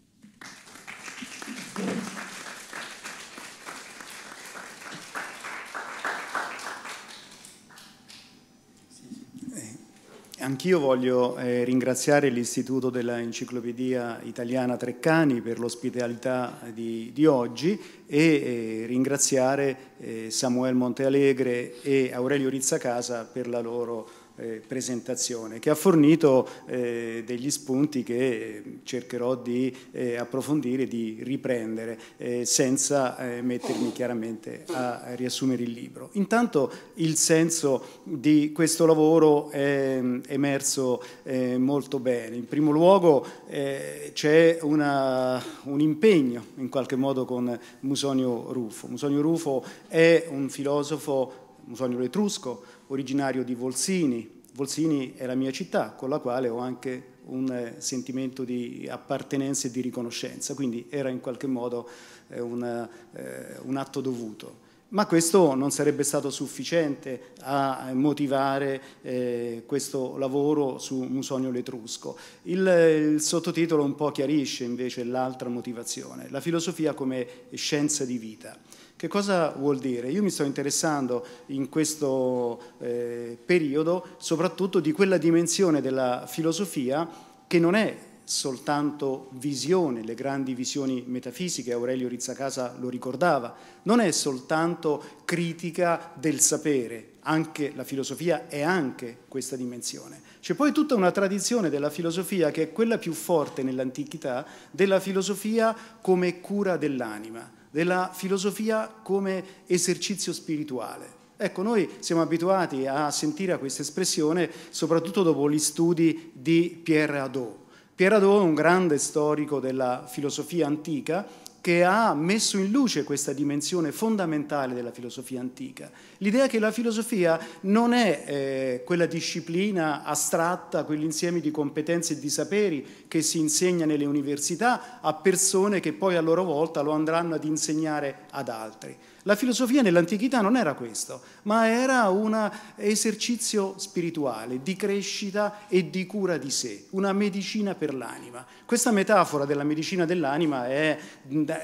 Anch'io voglio eh, ringraziare l'Istituto della Enciclopedia Italiana Treccani per l'ospitalità eh, di, di, oggi e eh, ringraziare eh, Samuel Montealegre e Aurelio Rizzacasa per la loro eh, presentazione, che ha fornito eh, degli spunti che cercherò di eh, approfondire, di riprendere, eh, senza eh, mettermi chiaramente a, riassumere il libro. Intanto il senso di questo lavoro è emerso eh, molto bene. In primo luogo c'è un impegno, in qualche modo, con Musonio Rufo. Musonio Rufo è un filosofo, Musonio Letrusco, originario di Volsini. Volsini è la mia città, con la quale ho anche un eh, sentimento di appartenenza e di riconoscenza, quindi era in qualche modo eh, un, eh, un atto dovuto. Ma questo non sarebbe stato sufficiente a motivare eh, questo lavoro su Musonio l'Etrusco. Il, il, sottotitolo un po' chiarisce invece l'altra motivazione, la filosofia come scienza di vita. Che cosa vuol dire? Io mi sto interessando in questo eh, periodo soprattutto di quella dimensione della filosofia che non è soltanto visione, le grandi visioni metafisiche, Aurelio Rizzacasa lo ricordava, non è soltanto critica del sapere, anche la filosofia è anche questa dimensione. C'è poi tutta una tradizione della filosofia che è quella più forte nell'antichità, della filosofia come cura dell'anima della filosofia come esercizio spirituale. Ecco, noi siamo abituati a sentire questa espressione soprattutto dopo gli studi di Pierre Hadot. Pierre Hadot è un grande storico della filosofia antica che ha messo in luce questa dimensione fondamentale della filosofia antica, l'idea che la filosofia non è eh, quella disciplina astratta, quell'insieme di competenze e di saperi che si insegna nelle università a persone che poi a loro volta lo andranno ad insegnare ad altri. La filosofia nell'antichità non era questo, ma era un esercizio spirituale di crescita e di cura di sé, una medicina per l'anima. Questa metafora della medicina dell'anima è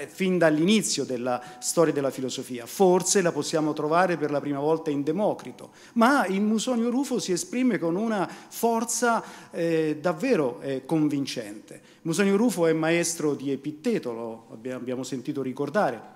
fin dall'inizio della storia della filosofia. Forse la possiamo trovare per la prima volta in Democrito, ma in Musonio Rufo si esprime con una forza eh, davvero eh, convincente. Musonio Rufo è maestro di Epittetolo, abbiamo sentito ricordare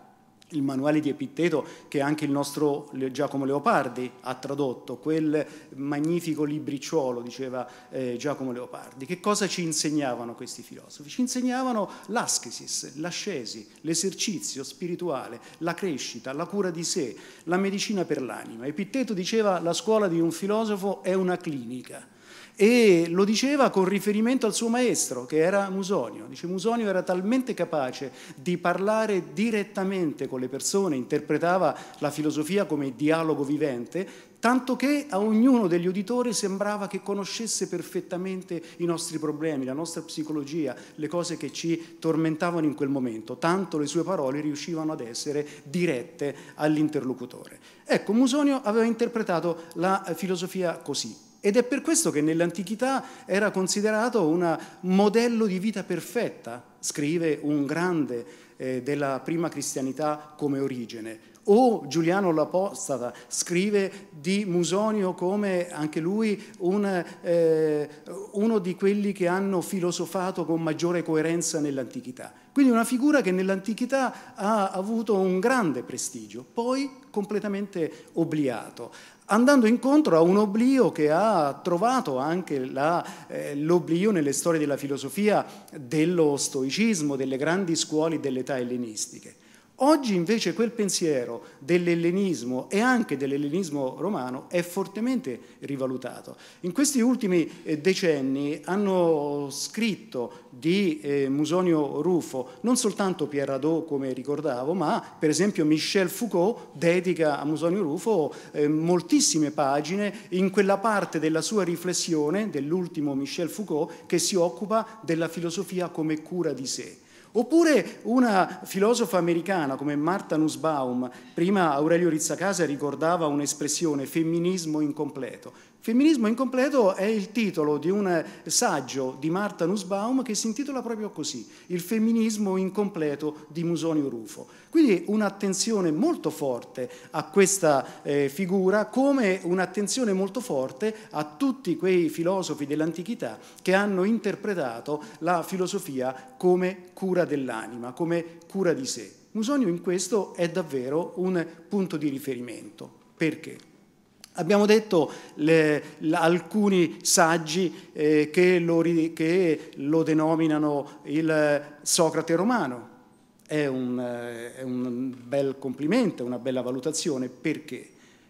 il manuale di Epitteto che anche il nostro Giacomo Leopardi ha tradotto, quel magnifico libricciolo, diceva eh, Giacomo Leopardi. Che cosa ci insegnavano questi filosofi? Ci insegnavano l'ascesis, l'ascesi, l'esercizio spirituale, la crescita, la cura di sé, la medicina per l'anima. Epitteto diceva la scuola di un filosofo è una clinica e lo diceva con riferimento al suo maestro che era Musonio. Dice Musonio era talmente capace di parlare direttamente con le persone, interpretava la filosofia come dialogo vivente, tanto che a ognuno degli uditori sembrava che conoscesse perfettamente i nostri problemi, la nostra psicologia, le cose che ci tormentavano in quel momento, tanto le sue parole riuscivano ad essere dirette all'interlocutore. Ecco, Musonio aveva interpretato la filosofia così, ed è per questo che nell'antichità era considerato un modello di vita perfetta, scrive un grande eh, della prima cristianità come origine. O Giuliano l'Apostata scrive di Musonio come anche lui un, eh, uno di quelli che hanno filosofato con maggiore coerenza nell'antichità. Quindi una figura che nell'antichità ha avuto un grande prestigio, poi completamente obliato andando incontro a un oblio che ha trovato anche eh, l'oblio eh, nelle storie della filosofia dello stoicismo, delle grandi scuole dell'età ellenistiche. Oggi invece quel pensiero dell'ellenismo e anche dell'ellenismo romano è fortemente rivalutato. In questi ultimi eh, decenni hanno scritto di eh, Musonio Rufo non soltanto Pierre Radeau, come ricordavo, ma per esempio Michel Foucault dedica a Musonio Rufo eh, moltissime pagine in quella parte della sua riflessione dell'ultimo Michel Foucault che si occupa della filosofia come cura di sé. Oppure una filosofa americana come Martha Nussbaum, prima Aurelio Rizzacasa ricordava un'espressione femminismo incompleto. Femminismo incompleto è il titolo di un eh, saggio di Marta Nussbaum che si intitola proprio così, Il femminismo incompleto di Musonio Rufo. Quindi un'attenzione molto forte a questa eh, figura come un'attenzione molto forte a tutti quei filosofi dell'antichità che hanno interpretato la filosofia come cura dell'anima, come cura di sé. Musonio in questo è davvero un punto di riferimento. Perché? Abbiamo detto le, alcuni saggi eh, che, lo, che, lo, denominano il Socrate romano. È un, eh, è un bel complimento, una bella valutazione. Perché?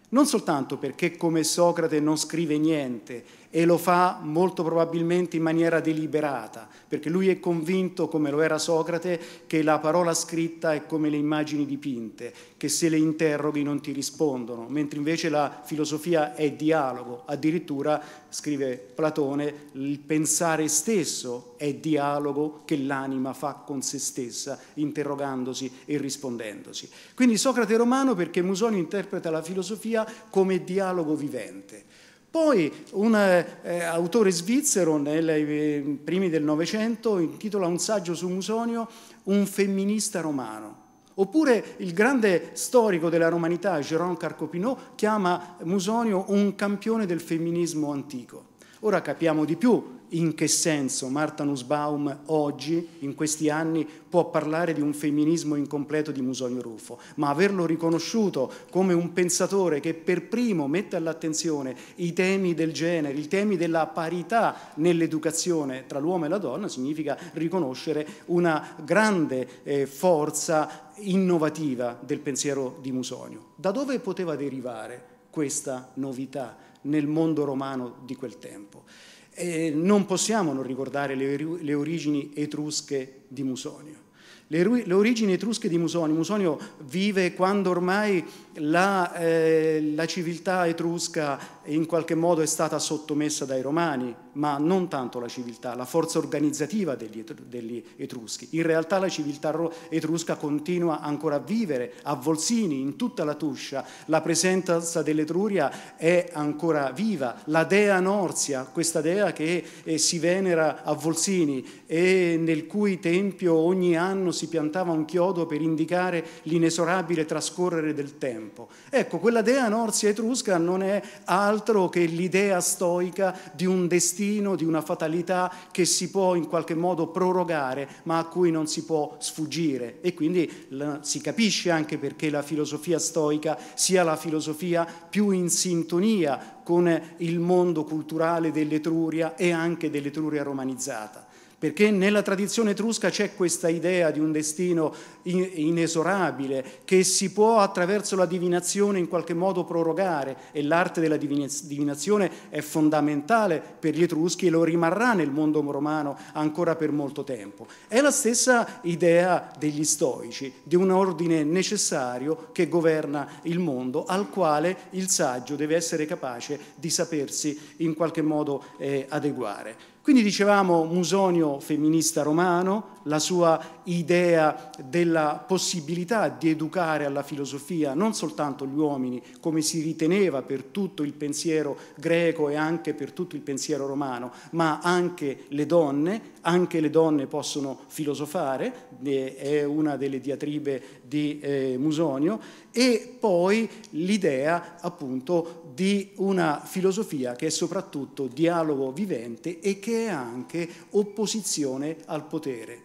Non soltanto perché come Socrate non scrive niente, e lo fa molto probabilmente in maniera deliberata, perché lui è convinto, come lo era Socrate, che la parola scritta è come le immagini dipinte, che se le interroghi non ti rispondono, mentre invece la filosofia è dialogo, addirittura, scrive Platone, il pensare stesso è dialogo che l'anima fa con se stessa, interrogandosi e rispondendosi. Quindi Socrate romano perché Musoni interpreta la filosofia come dialogo vivente poi un eh, autore svizzero, nei eh, primi del Novecento, intitola un saggio su Musonio Un femminista romano. Oppure il grande storico della romanità, Jérôme Carcopinot, chiama Musonio un campione del femminismo antico. Ora capiamo di più in che senso Marta Nussbaum oggi, in questi anni, può parlare di un femminismo incompleto di Musonio Ruffo, ma averlo riconosciuto come un pensatore che per primo mette all'attenzione i temi del genere, i temi della parità nell'educazione tra l'uomo e la donna, significa riconoscere una grande eh, forza innovativa del pensiero di Musonio. Da dove poteva derivare questa novità nel mondo romano di quel tempo? eh, non possiamo non ricordare le, le origini etrusche di Musonio. Le, le, origini etrusche di Musonio. Musonio vive quando ormai la, eh, la civiltà etrusca in qualche modo è stata sottomessa dai romani, ma non tanto la civiltà, la forza organizzativa degli, degli Etruschi. In realtà la civiltà etrusca continua ancora a vivere, a Volsini, in tutta la Tuscia, la presenza dell'Etruria è ancora viva, la dea Norzia, questa dea che eh, si venera a Volsini e nel cui tempio ogni anno si piantava un chiodo per indicare l'inesorabile trascorrere del tempo. Ecco, quella dea Norzia etrusca non è altro che l'idea stoica di un destino destino, di una fatalità che si può in qualche modo prorogare ma a cui non si può sfuggire e quindi si capisce anche perché la filosofia stoica sia la filosofia più in sintonia con il mondo culturale dell'Etruria e anche dell'Etruria romanizzata perché nella tradizione etrusca c'è questa idea di un destino inesorabile che si può attraverso la divinazione in qualche modo prorogare e l'arte della divinazione è fondamentale per gli etruschi e lo rimarrà nel mondo romano ancora per molto tempo. È la stessa idea degli stoici, di un ordine necessario che governa il mondo, al quale il saggio deve essere capace di sapersi in qualche modo eh, adeguare. Quindi dicevamo Musonio femminista romano, la sua idea della possibilità di educare alla filosofia non soltanto gli uomini, come si riteneva per tutto il pensiero greco e anche per tutto il pensiero romano, ma anche le donne, anche le donne possono filosofare, è una delle diatribe di eh, Musonio, e poi l'idea appunto di una filosofia che è soprattutto dialogo vivente e che è anche opposizione al potere.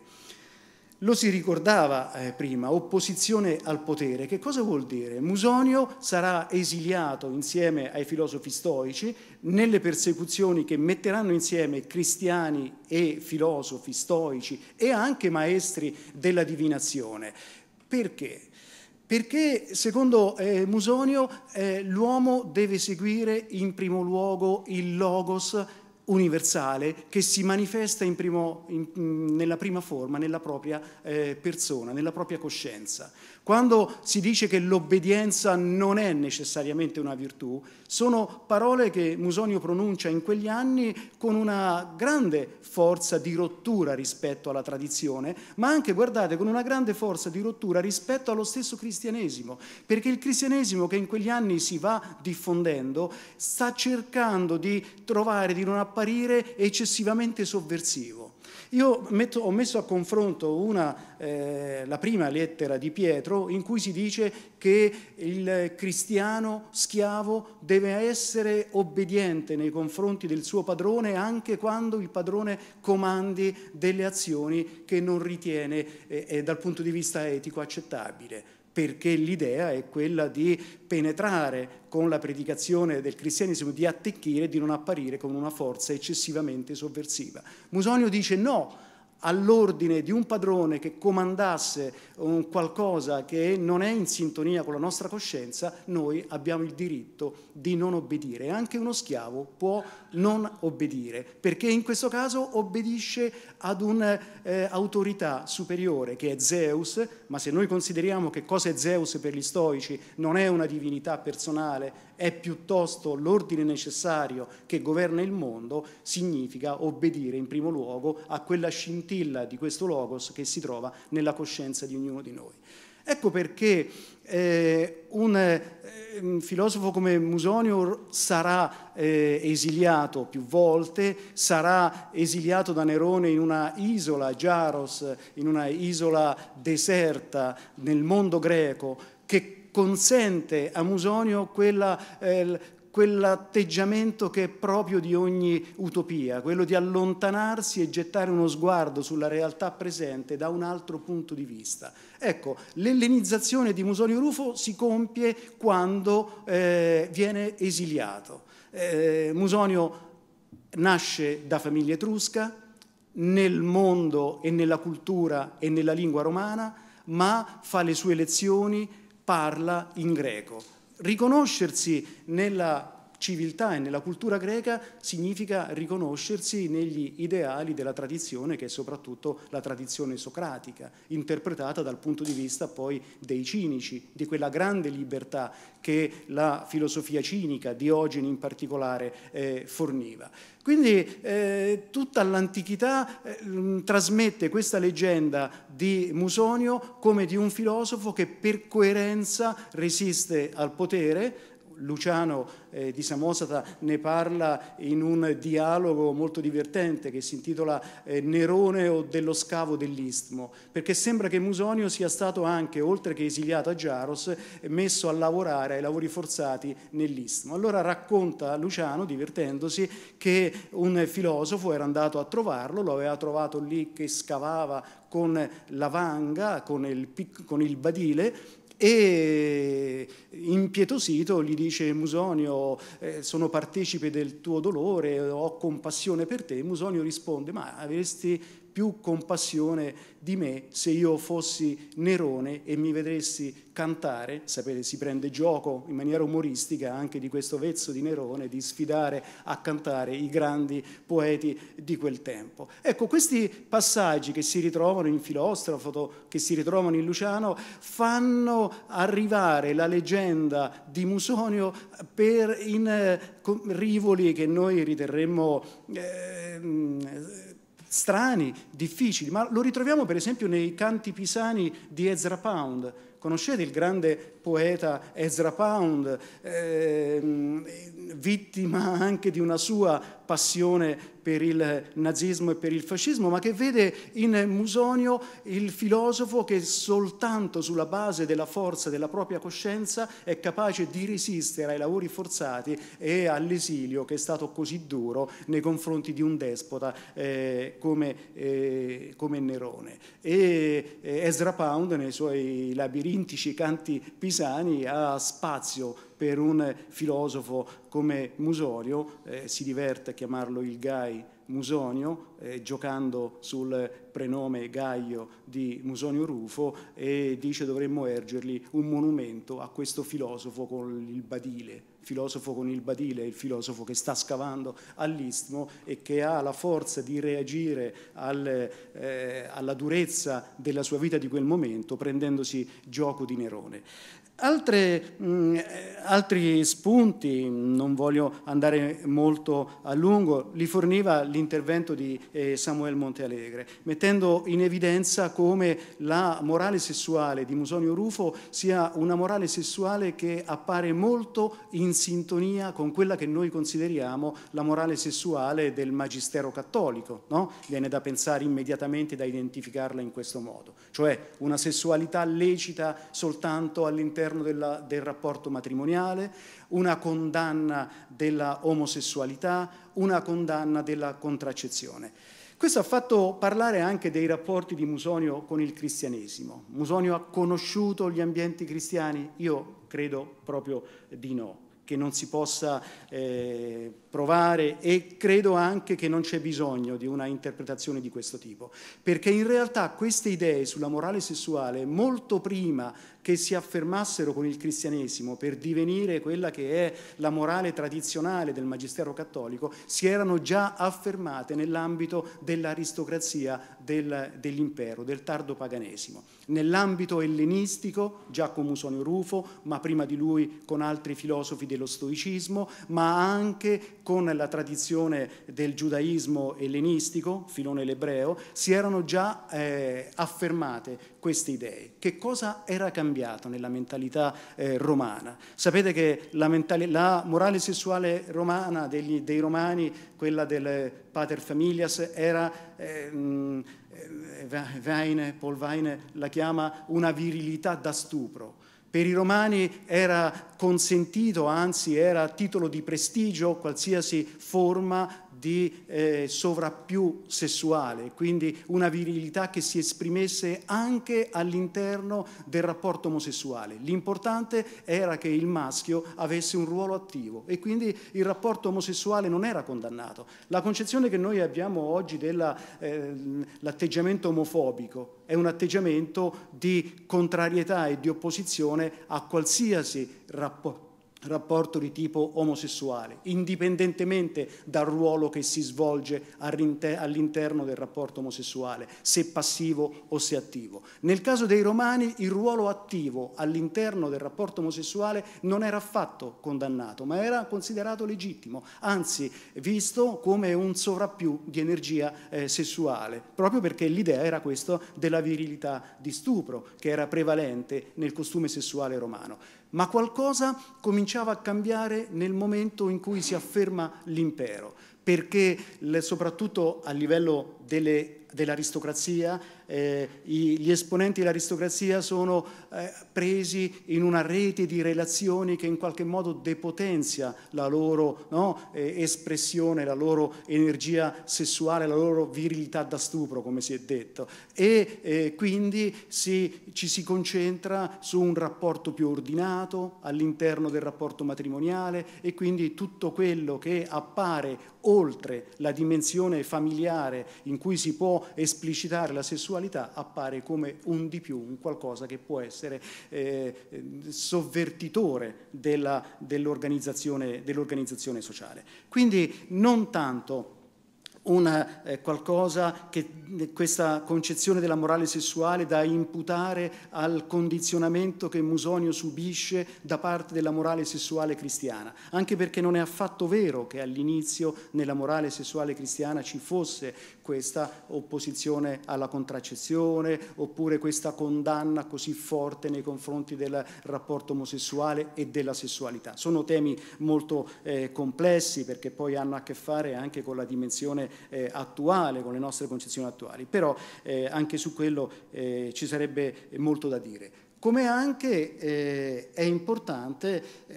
Lo si ricordava eh, prima, opposizione al potere. Che cosa vuol dire? Musonio sarà esiliato insieme ai filosofi stoici nelle persecuzioni che metteranno insieme cristiani e filosofi stoici e anche maestri della divinazione. Perché? Perché secondo eh, Musonio eh, l'uomo deve seguire in primo luogo il logos universale che si manifesta in primo, in, nella prima forma, nella propria eh, persona, nella propria coscienza. Quando si dice che l'obbedienza non è necessariamente una virtù, sono parole che Musonio pronuncia in quegli anni con una grande forza di rottura rispetto alla tradizione, ma anche, guardate, con una grande forza di rottura rispetto allo stesso cristianesimo, perché il cristianesimo che in quegli anni si va diffondendo sta cercando di trovare, di non apparire eccessivamente sovversivo. Io metto, ho messo a confronto una, eh, la prima lettera di Pietro in cui si dice che il cristiano schiavo deve essere obbediente nei confronti del suo padrone anche quando il padrone comandi delle azioni che non ritiene eh, eh dal punto di vista etico accettabile perché l'idea è quella di penetrare con la predicazione del cristianesimo, di attecchire, di non apparire con una forza eccessivamente sovversiva. Musonio dice no, all'ordine di un padrone che comandasse un qualcosa che non è in sintonia con la nostra coscienza, noi abbiamo il diritto di non obbedire. Anche uno schiavo può non obbedire, perché in questo caso obbedisce ad un'autorità eh, superiore che è Zeus, ma se noi consideriamo che cosa è Zeus per gli stoici non è una divinità personale, è piuttosto l'ordine necessario che governa il mondo, significa obbedire in primo luogo a quella scintilla di questo logos che si trova nella coscienza di ognuno di noi. Ecco perché eh, un, eh, filosofo come Musonio sarà eh, esiliato più volte, sarà esiliato da Nerone in una isola, Giaros, in una isola deserta nel mondo greco, che consente a Musonio quella, eh, quell'atteggiamento che è proprio di ogni utopia, quello di allontanarsi e gettare uno sguardo sulla realtà presente da un altro punto di vista. Ecco, l'ellenizzazione di Musonio Rufo si compie quando eh, viene esiliato. Eh, Musonio nasce da famiglia etrusca, nel mondo e nella cultura e nella lingua romana, ma fa le sue lezioni, parla in greco riconoscersi nella civiltà e nella cultura greca significa riconoscersi negli ideali della tradizione che è soprattutto la tradizione socratica, interpretata dal punto di vista poi dei cinici, di quella grande libertà che la filosofia cinica, Diogene in particolare, eh, forniva. Quindi eh, tutta l'antichità eh, mm, trasmette questa leggenda di Musonio come di un filosofo che per coerenza resiste al potere, Luciano eh, di Samosata ne parla in un dialogo molto divertente che si intitola eh, Nerone o dello scavo dell'istmo, perché sembra che Musonio sia stato anche, oltre che esiliato a Giaros, messo a lavorare ai lavori forzati nell'istmo. Allora racconta Luciano, divertendosi, che un filosofo era andato a trovarlo, lo aveva trovato lì che scavava con la vanga, con il, con il badile, e impietosito gli dice Musonio, eh, sono partecipe del tuo dolore, ho compassione per te. Musonio risponde, ma avresti più compassione di me se io fossi Nerone e mi vedessi cantare, sapete, si prende gioco in maniera umoristica anche di questo vezzo di Nerone, di sfidare a cantare i grandi poeti di quel tempo. Ecco, questi passaggi che si ritrovano in Filosofo, che si ritrovano in Luciano, fanno arrivare la leggenda di Musonio per in eh, rivoli che noi riterremmo... Eh, strani, difficili, ma lo ritroviamo per esempio nei canti pisani di Ezra Pound. Conoscete il grande poeta Ezra Pound, eh, vittima anche di una sua passione per il nazismo e per il fascismo, ma che vede in Musonio il filosofo che soltanto sulla base della forza della propria coscienza è capace di resistere ai lavori forzati e all'esilio che è stato così duro nei confronti di un despota eh, come, eh, come, Nerone. E eh, Ezra Pound nei suoi labirintici canti pisani ha spazio per un filosofo come Musorio, eh, si diverte a chiamarlo il Gai Musonio, eh, giocando sul prenome Gaio di Musonio Rufo e dice dovremmo ergergli un monumento a questo filosofo con il badile filosofo con il badile, il filosofo che sta scavando all'istmo e che ha la forza di reagire al, eh, alla durezza della sua vita di quel momento prendendosi gioco di Nerone. Altre, mh, mm, altri spunti, non voglio andare molto a lungo, li forniva l'intervento di eh, Samuel Montealegre, mettendo in evidenza come la morale sessuale di Musonio Rufo sia una morale sessuale che appare molto in sintonia con quella che noi consideriamo la morale sessuale del magistero cattolico. No? Viene da pensare immediatamente, da identificarla in questo modo, cioè una sessualità lecita soltanto all'interno all'interno della, del rapporto matrimoniale, una condanna della omosessualità, una condanna della contraccezione. Questo ha fatto parlare anche dei rapporti di Musonio con il cristianesimo. Musonio ha conosciuto gli ambienti cristiani? Io credo proprio di no che non si possa eh, provare e credo anche che non c'è bisogno di una interpretazione di questo tipo, perché in realtà queste idee sulla morale sessuale molto prima che si affermassero con il cristianesimo per divenire quella che è la morale tradizionale del magistero cattolico, si erano già affermate nell'ambito dell'aristocrazia del, dell'impero, del tardo paganesimo. Nell'ambito ellenistico, già con Musonio Rufo, ma prima di lui con altri filosofi dello stoicismo, ma anche con la tradizione del giudaismo ellenistico, filone l'ebreo, si erano già eh, affermate queste idee. Che cosa era cambiato nella mentalità eh, romana? Sapete che la, la morale sessuale romana degli, dei romani, quella del pater familias, era... Ehm, eh, Weine, Paul Weine la chiama una virilità da stupro per i romani era consentito, anzi era titolo di prestigio, qualsiasi forma di eh, sovrappiù sessuale, quindi una virilità che si esprimesse anche all'interno del rapporto omosessuale. L'importante era che il maschio avesse un ruolo attivo e quindi il rapporto omosessuale non era condannato. La concezione che noi abbiamo oggi dell'atteggiamento eh, omofobico è un atteggiamento di contrarietà e di opposizione a qualsiasi rapporto rapporto di tipo omosessuale, indipendentemente dal ruolo che si svolge all'interno del rapporto omosessuale, se passivo o se attivo. Nel caso dei romani il ruolo attivo all'interno del rapporto omosessuale non era affatto condannato, ma era considerato legittimo, anzi visto come un sovrappiù di energia eh, sessuale, proprio perché l'idea era questa della virilità di stupro che era prevalente nel costume sessuale romano ma qualcosa cominciava a cambiare nel momento in cui si afferma l'impero perché le, soprattutto a livello dell'aristocrazia eh, gli esponenti dell'aristocrazia sono eh, presi in una rete di relazioni che in qualche modo depotenzia la loro no, eh, espressione, la loro energia sessuale, la loro virilità da stupro, come si è detto, e eh, quindi si, ci si concentra su un rapporto più ordinato all'interno del rapporto matrimoniale e quindi tutto quello che appare oltre la dimensione familiare in cui si può esplicitare la sessualità, appare come un di più, un qualcosa che può essere eh, sovvertitore dell'organizzazione dell sociale. Quindi non tanto una, eh, qualcosa che eh, questa concezione della morale sessuale da imputare al condizionamento che Musonio subisce da parte della morale sessuale cristiana, anche perché non è affatto vero che all'inizio nella morale sessuale cristiana ci fosse questa opposizione alla contraccezione oppure questa condanna così forte nei confronti del rapporto omosessuale e della sessualità. Sono temi molto eh, complessi perché poi hanno a che fare anche con la dimensione eh, attuale, con le nostre concezioni attuali, però eh, anche su quello eh, ci sarebbe molto da dire. Come anche eh, è importante, eh,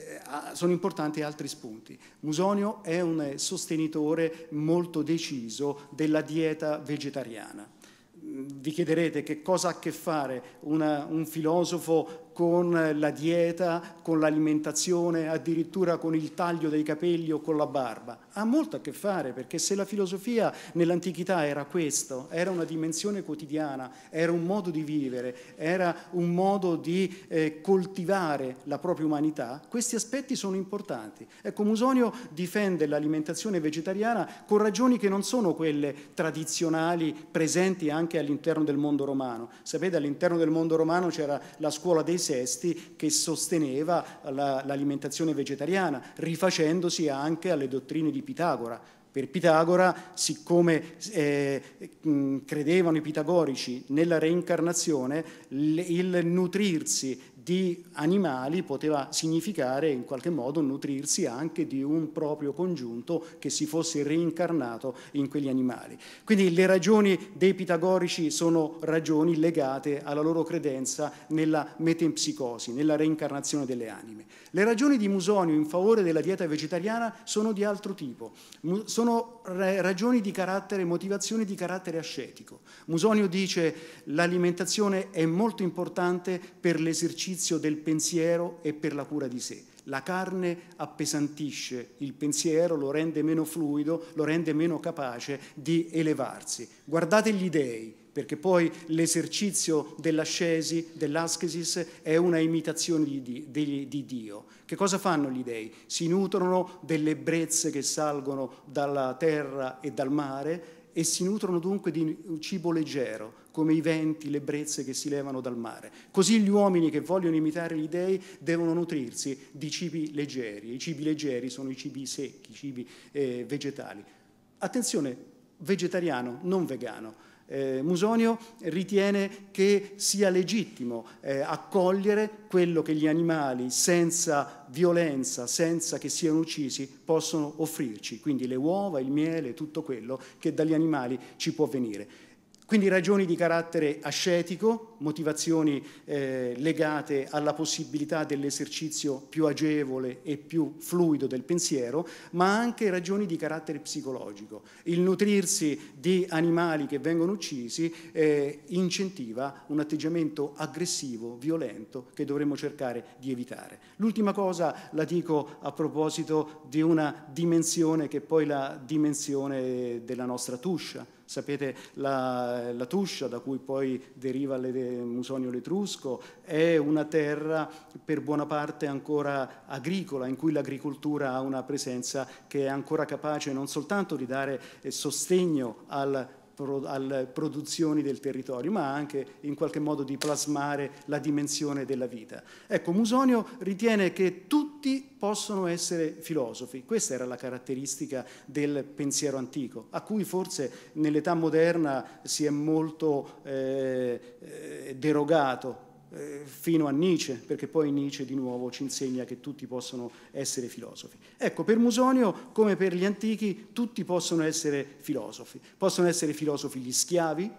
sono importanti altri spunti. Musonio è un sostenitore molto deciso della dieta vegetariana mm, vi chiederete che cosa ha a che fare una, un filosofo con la dieta, con l'alimentazione, addirittura con il taglio dei capelli o con la barba. Ha molto a che fare perché se la filosofia nell'antichità era questo, era una dimensione quotidiana, era un modo di vivere, era un modo di eh, coltivare la propria umanità, questi aspetti sono importanti. Ecco, Musonio difende l'alimentazione vegetariana con ragioni che non sono quelle tradizionali presenti anche all'interno del mondo romano. Sapete, all'interno del mondo romano c'era la scuola dei Sesti che sosteneva la, l'alimentazione vegetariana, rifacendosi anche alle dottrine di Pitagora. Per Pitagora, siccome eh, credevano i pitagorici nella reincarnazione, il, il nutrirsi di animali poteva significare in qualche modo nutrirsi anche di un proprio congiunto che si fosse reincarnato in quegli animali. Quindi le ragioni dei pitagorici sono ragioni legate alla loro credenza nella metempsicosi, nella reincarnazione delle anime. Le ragioni di Musonio in favore della dieta vegetariana sono di altro tipo, sono ragioni di carattere, motivazioni di carattere ascetico. Musonio dice che l'alimentazione è molto importante per l'esercizio del pensiero e per la cura di sé. La carne appesantisce il pensiero, lo rende meno fluido, lo rende meno capace di elevarsi. Guardate gli dei, perché poi l'esercizio dell'ascesi, dell'ascesis, è una imitazione di, di, di, Dio. Che cosa fanno gli dei? Si nutrono delle ebbrezze che salgono dalla terra e dal mare e si nutrono dunque di cibo leggero, come i venti, le brezze che si levano dal mare. Così gli uomini che vogliono imitare gli dei devono nutrirsi di cibi leggeri. I cibi leggeri sono i cibi secchi, i cibi eh, vegetali. Attenzione, vegetariano, non vegano eh, Musonio ritiene che sia legittimo eh, accogliere quello che gli animali senza violenza, senza che siano uccisi, possono offrirci, quindi le uova, il miele, tutto quello che dagli animali ci può venire. Quindi ragioni di carattere ascetico, motivazioni eh, legate alla possibilità dell'esercizio più agevole e più fluido del pensiero, ma anche ragioni di carattere psicologico. Il nutrirsi di animali che vengono uccisi eh, incentiva un atteggiamento aggressivo, violento, che dovremmo cercare di evitare. L'ultima cosa la dico a proposito di una dimensione che è poi la dimensione della nostra tuscia Sapete, la, la Tuscia, da cui poi deriva il Musonio l'Etrusco, è una terra per buona parte ancora agricola, in cui l'agricoltura ha una presenza che è ancora capace non soltanto di dare eh, sostegno al alle produzioni del territorio, ma anche in qualche modo di plasmare la dimensione della vita. Ecco, Musonio ritiene che tutti possono essere filosofi, questa era la caratteristica del pensiero antico, a cui forse nell'età moderna si è molto eh, eh derogato, eh, fino a Nietzsche, perché poi Nietzsche di nuovo ci insegna che tutti possono essere filosofi. Ecco, per Musonio, come per gli antichi, tutti possono essere filosofi. Possono essere filosofi gli schiavi,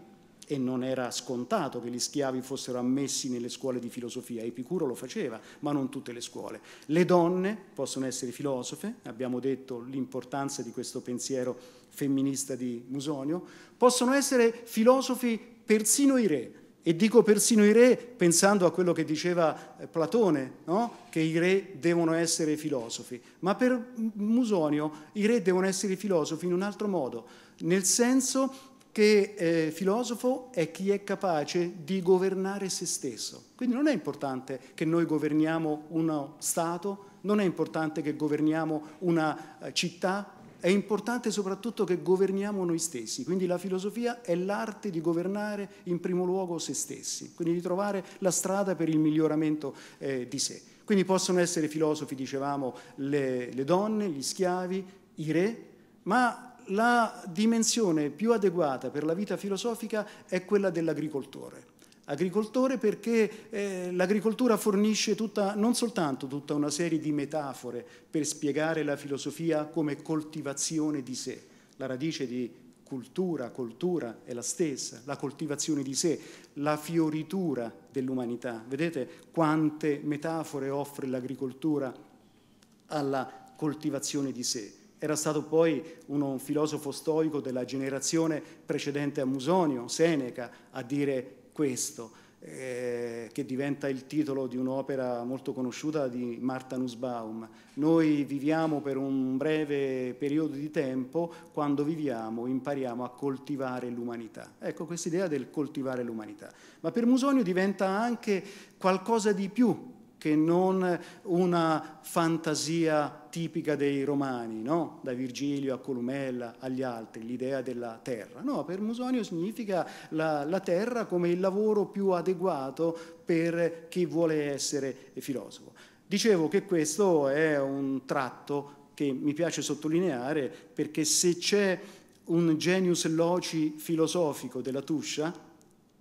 e non era scontato che gli schiavi fossero ammessi nelle scuole di filosofia, Epicuro lo faceva, ma non tutte le scuole. Le donne possono essere filosofe, abbiamo detto l'importanza di questo pensiero femminista di Musonio, possono essere filosofi persino i re, e dico persino i re pensando a quello che diceva eh, Platone, no? che i re devono essere filosofi. Ma per Musonio i re devono essere filosofi in un altro modo, nel senso che eh, filosofo è chi è capace di governare se stesso. Quindi non è importante che noi governiamo uno Stato, non è importante che governiamo una eh, città, è importante soprattutto che governiamo noi stessi, quindi la filosofia è l'arte di governare in primo luogo se stessi, quindi di trovare la strada per il miglioramento eh, di sé. Quindi possono essere filosofi, dicevamo, le, le donne, gli schiavi, i re, ma la dimensione più adeguata per la vita filosofica è quella dell'agricoltore agricoltore perché eh, l'agricoltura fornisce tutta, non soltanto tutta una serie di metafore per spiegare la filosofia come coltivazione di sé, la radice di cultura, cultura è la stessa, la coltivazione di sé, la fioritura dell'umanità. Vedete quante metafore offre l'agricoltura alla coltivazione di sé. Era stato poi uno, un filosofo stoico della generazione precedente a Musonio, Seneca, a dire questo, eh, che diventa il titolo di un'opera molto conosciuta di Marta Nussbaum. Noi viviamo per un breve periodo di tempo, quando viviamo impariamo a coltivare l'umanità. Ecco questa idea del coltivare l'umanità. Ma per Musonio diventa anche qualcosa di più che non una fantasia tipica dei romani, no? da Virgilio a Columella agli altri, l'idea della terra. No, per Musonio significa la, la terra come il lavoro più adeguato per chi vuole essere filosofo. Dicevo che questo è un tratto che mi piace sottolineare perché se c'è un genius loci filosofico della Tuscia,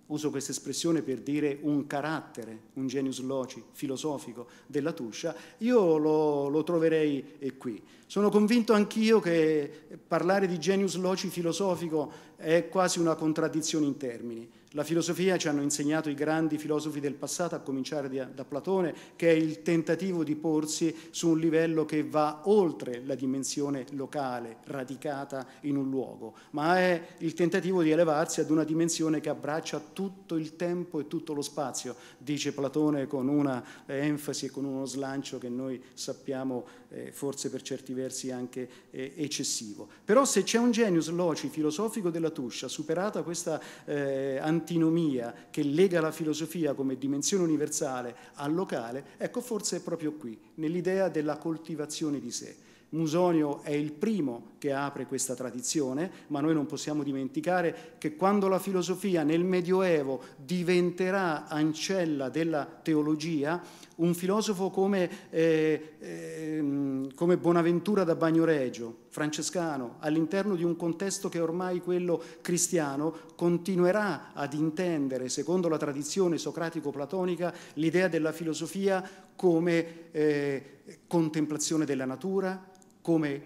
uso questa espressione per dire un carattere, un genius loci filosofico della Tuscia, io lo, lo troverei eh, qui. Sono convinto anch'io che parlare di genius loci filosofico è quasi una contraddizione in termini. La filosofia ci hanno insegnato i grandi filosofi del passato, a cominciare da, Platone, che è il tentativo di porsi su un livello che va oltre la dimensione locale, radicata in un luogo, ma è il tentativo di elevarsi ad una dimensione che abbraccia tutto il tempo e tutto lo spazio, dice Platone con una enfasi e con uno slancio che noi sappiamo eh, forse per certi versi anche eh, eccessivo. Però se c'è un genius loci filosofico della Tuscia, superata questa eh, antinomia che lega la filosofia come dimensione universale al locale, ecco forse è proprio qui, nell'idea della coltivazione di sé. Musonio è il primo che apre questa tradizione, ma noi non possiamo dimenticare che quando la filosofia nel Medioevo diventerà ancella della teologia, un filosofo come, eh, eh, come Bonaventura da Bagnoregio, francescano, all'interno di un contesto che è ormai quello cristiano, continuerà ad intendere, secondo la tradizione socratico-platonica, l'idea della filosofia come eh, contemplazione della natura, come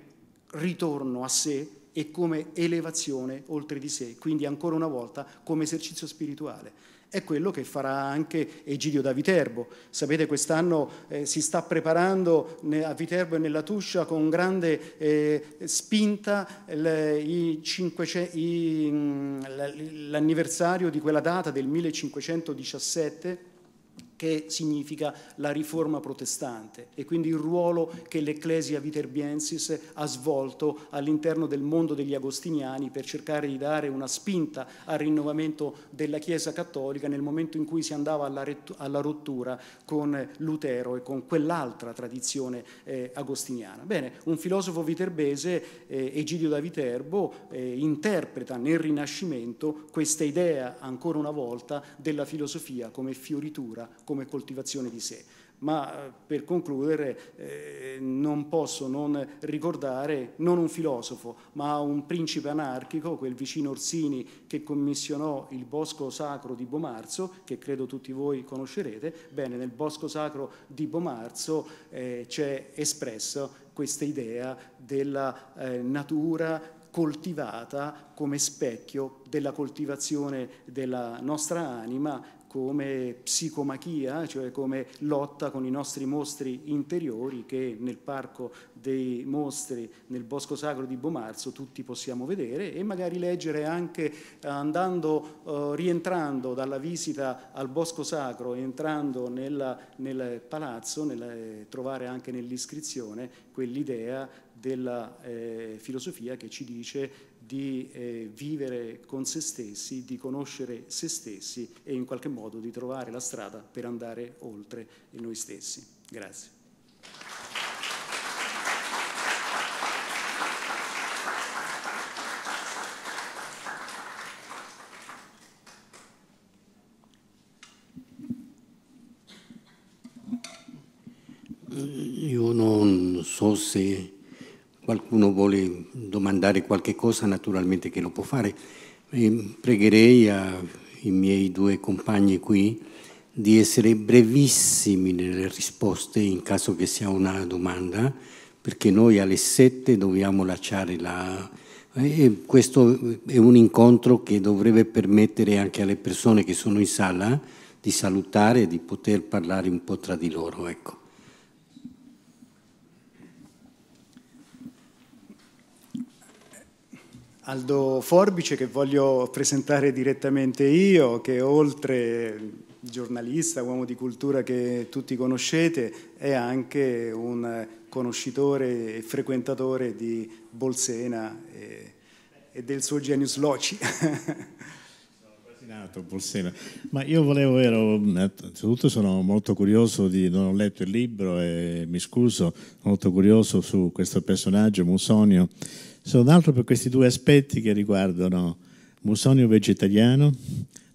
ritorno a sé e come elevazione oltre di sé, quindi ancora una volta come esercizio spirituale. È quello che farà anche Egidio da Viterbo. Sapete, quest'anno eh, si sta preparando a Viterbo e nella Tuscia con grande eh, spinta le, i cinque, i, mm, l'anniversario di quella data del 1517 che significa la riforma protestante e quindi il ruolo che l'Ecclesia Viterbiensis ha svolto all'interno del mondo degli agostiniani per cercare di dare una spinta al rinnovamento della Chiesa cattolica nel momento in cui si andava alla, alla rottura con Lutero e con quell'altra tradizione eh, agostiniana. Bene, un filosofo viterbese, eh, Egidio da Viterbo, eh, interpreta nel Rinascimento questa idea ancora una volta della filosofia come fioritura, come come coltivazione di sé. Ma eh, per concludere eh, non posso non ricordare non un filosofo, ma un principe anarchico, quel vicino Orsini che commissionò il Bosco Sacro di Bomarzo, che credo tutti voi conoscerete. Bene, nel Bosco Sacro di Bomarzo eh, c'è espressa questa idea della eh, natura coltivata come specchio della coltivazione della nostra anima come psicomachia, cioè come lotta con i nostri mostri interiori che nel parco dei mostri, nel bosco sacro di Bomarzo tutti possiamo vedere e magari leggere anche andando, uh, rientrando dalla visita al bosco sacro, entrando nella, nel palazzo, nel, eh, trovare anche nell'iscrizione quell'idea della eh, filosofia che ci dice di eh, vivere con se stessi, di conoscere se stessi e in qualche modo di trovare la strada per andare oltre noi stessi. Grazie. qualcuno vuole domandare qualche cosa naturalmente che lo può fare. E pregherei ai miei due compagni qui di essere brevissimi nelle risposte in caso che sia una domanda, perché noi alle 7 dobbiamo lasciare la... E questo è un incontro che dovrebbe permettere anche alle persone che sono in sala di salutare e di poter parlare un po' tra di loro. Ecco. Aldo Forbice che voglio presentare direttamente io, che oltre giornalista, uomo di cultura che tutti conoscete, è anche un conoscitore e frequentatore di Bolsena e, e del suo genius loci. Nato, Bolsena. Ma io volevo, ero, innanzitutto sono molto curioso, di, non ho letto il libro e mi scuso, molto curioso su questo personaggio Musonio sono altro per questi due aspetti che riguardano musonio vegetariano,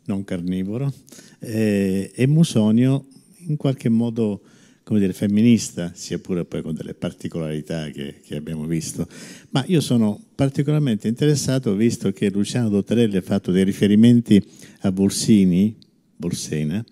non carnivoro, eh, e musonio in qualche modo come dire, femminista, sia pure poi con delle particolarità che, che, abbiamo visto. Ma io sono particolarmente interessato, visto che Luciano Dottarelli ha fatto dei riferimenti a Borsini, Borsena,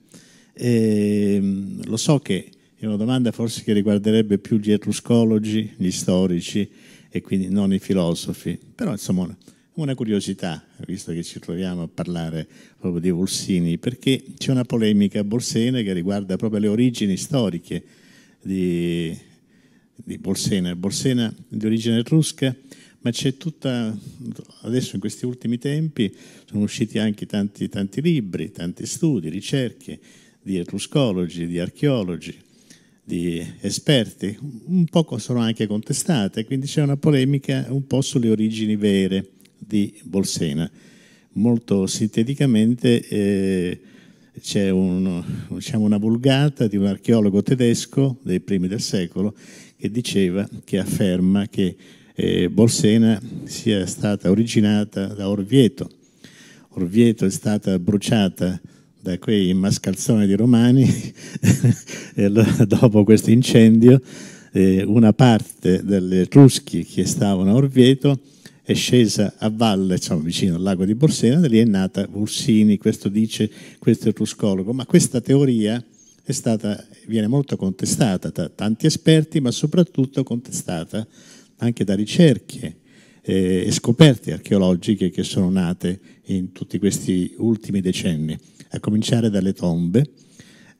ehm, lo so che è una domanda forse che riguarderebbe più gli etruscologi, gli storici, e quindi non i filosofi, però insomma una curiosità, visto che ci troviamo a parlare proprio di Volsini, perché c'è una polemica a bolsena che riguarda proprio le origini storiche di, di Bolsena. Bolsena di origine etrusca, ma c'è tutta, adesso in questi ultimi tempi sono usciti anche tanti, tanti libri, tanti studi, ricerche di etruscologi, di archeologi, di esperti, un poco sono anche contestate, quindi c'è una polemica un po' sulle origini vere di Bolsena. Molto sinteticamente eh, c'è un, diciamo una vulgata di un archeologo tedesco dei primi del secolo che diceva, che afferma che eh, Bolsena sia stata originata da Orvieto. Orvieto è stata bruciata da quei mascalzoni di Romani e dopo questo incendio eh, una parte degli Etruschi che stavano a Orvieto è scesa a valle, diciamo, vicino al lago di Borsena, da lì è nata Ursini, questo dice questo etruscologo, ma questa teoria stata, viene molto contestata da tanti esperti, ma soprattutto contestata anche da ricerche eh, e scoperte archeologiche che sono nate in tutti questi ultimi decenni a cominciare dalle tombe.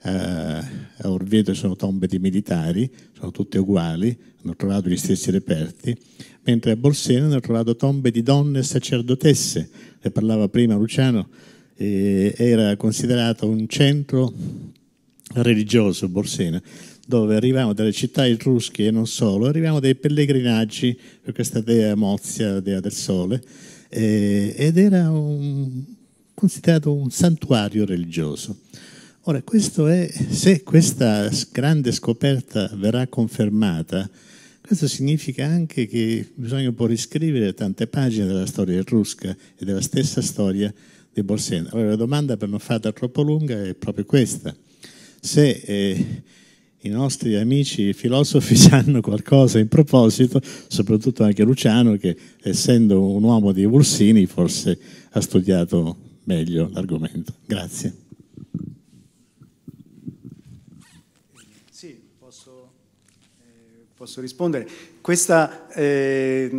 Eh, a Orvieto sono tombe di militari, sono tutte uguali, hanno trovato gli stessi reperti, mentre a Bolsena hanno trovato tombe di donne sacerdotesse, ne parlava prima Luciano, eh, era considerato un centro religioso Borsena, dove arrivavano dalle città etrusche e non solo, arrivavano dei pellegrinaggi per questa dea Mozia, dea del sole, eh, ed era un, considerato un santuario religioso. Ora, questo è, se questa grande scoperta verrà confermata, questo significa anche che bisogna un po' riscrivere tante pagine della storia etrusca e della stessa storia di Borsena. Allora la domanda per non farla troppo lunga è proprio questa. Se eh, i nostri amici filosofi sanno qualcosa in proposito, soprattutto anche Luciano che essendo un uomo di Ursini forse ha studiato meglio l'argomento. Grazie. Sì, posso, eh, posso rispondere. Questa, eh,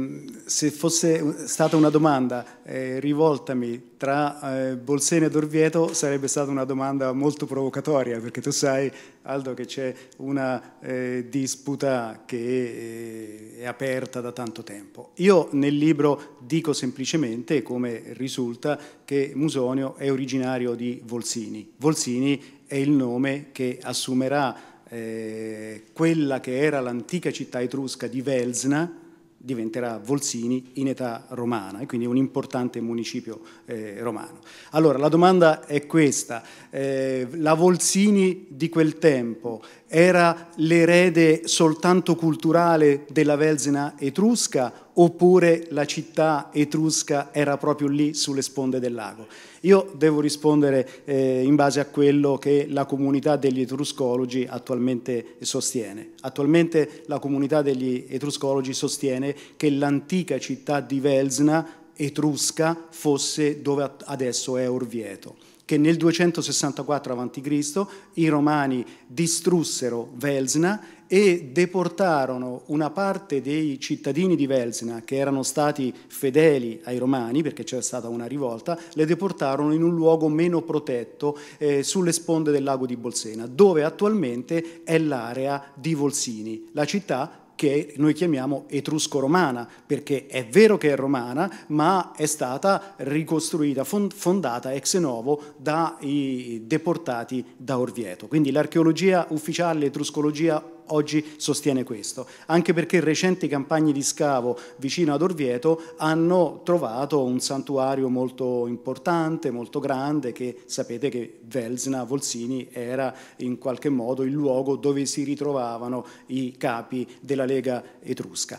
se fosse stata una domanda eh, rivoltami tra eh, Bolsena ed Orvieto, sarebbe stata una domanda molto provocatoria, perché tu sai, Aldo, che c'è una eh, disputa che è, eh, è aperta da tanto tempo. Io nel libro dico semplicemente, come risulta, che Musonio è originario di Volsini. Volsini è il nome che assumerà eh, quella che era l'antica città etrusca di Velsna diventerà Volsini in età romana e quindi un importante municipio eh, romano. Allora la domanda è questa, eh, la Volsini di quel tempo era l'erede soltanto culturale della Velsena etrusca oppure la città etrusca era proprio lì sulle sponde del lago. Io devo rispondere eh, in base a quello che la comunità degli etruscologi attualmente sostiene. Attualmente la comunità degli etruscologi sostiene che l'antica città di Velsna etrusca fosse dove adesso è Orvieto che nel 264 a.C. i romani distrussero Velsna e deportarono una parte dei cittadini di Velsina che erano stati fedeli ai romani perché c'era stata una rivolta, le deportarono in un luogo meno protetto eh, sulle sponde del lago di Bolsena, dove attualmente è l'area di Volsini, la città che noi chiamiamo etrusco-romana, perché è vero che è romana, ma è stata ricostruita, fondata ex novo dai deportati da Orvieto. Quindi l'archeologia ufficiale, l'etruscologia oggi sostiene questo, anche perché recenti campagne di scavo vicino ad Orvieto hanno trovato un santuario molto importante, molto grande, che sapete che Velsna, Volsini era in qualche modo il luogo dove si ritrovavano i capi della Lega Etrusca.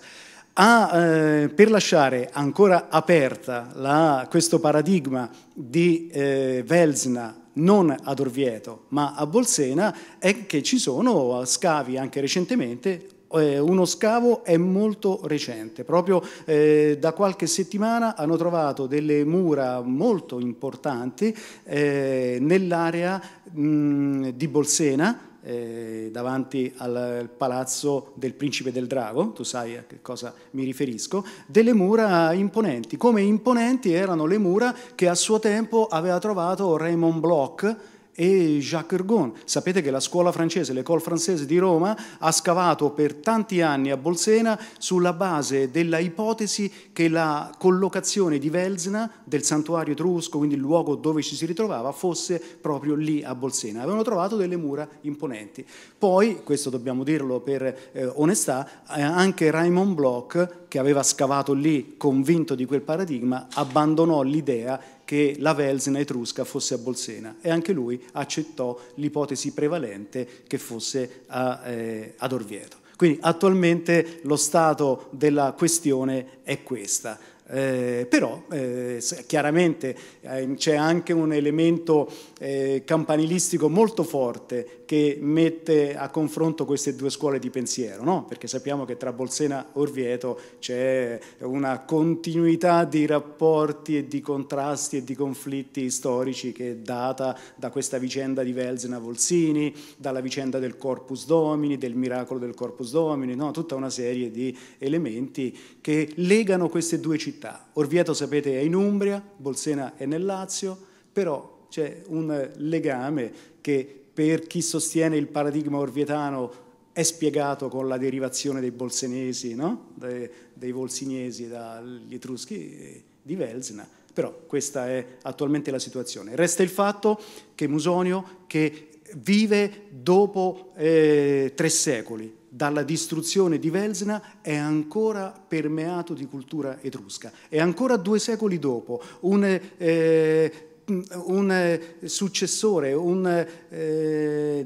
A, eh, per lasciare ancora aperta la, questo paradigma di eh, Velsna non ad Orvieto ma a Bolsena è che ci sono scavi anche recentemente eh, uno scavo è molto recente, proprio eh, da qualche settimana hanno trovato delle mura molto importanti eh, nell'area di Bolsena, eh, davanti al palazzo del principe del drago, tu sai a che cosa mi riferisco, delle mura imponenti, come imponenti erano le mura che a suo tempo aveva trovato Raymond Bloch e Jacques Ergon. Sapete che la scuola francese, l'École Française di Roma, ha scavato per tanti anni a Bolsena sulla base della ipotesi che la collocazione di Velsna, del santuario etrusco, quindi il luogo dove ci si ritrovava, fosse proprio lì a Bolsena. Avevano trovato delle mura imponenti. Poi, questo dobbiamo dirlo per eh, onestà, eh, anche Raymond Bloch, che aveva scavato lì convinto di quel paradigma, abbandonò l'idea che la Velsina etrusca fosse a Bolsena e anche lui accettò l'ipotesi prevalente che fosse a, eh, ad Orvieto. Quindi attualmente lo stato della questione è questa. Eh, però eh, chiaramente eh, c'è anche un elemento eh, campanilistico molto forte che mette a confronto queste due scuole di pensiero, no? perché sappiamo che tra Bolsena e Orvieto c'è una continuità di rapporti e di contrasti e di conflitti storici che è data da questa vicenda di Velzena-Volsini, dalla vicenda del Corpus Domini, del miracolo del Corpus Domini, no? tutta una serie di elementi che legano queste due città. Orvieto, sapete, è in Umbria, Bolsena è nel Lazio, però c'è un legame che per chi sostiene il paradigma orvietano è spiegato con la derivazione dei bolsenesi, no? De, dei volsiniesi dagli etruschi di Velsna. Però questa è attualmente la situazione. Resta il fatto che Musonio, che vive dopo eh, tre secoli, dalla distruzione di Velsna è ancora permeato di cultura etrusca. E ancora due secoli dopo, un eh, Mm, un eh, successore, un, eh, eh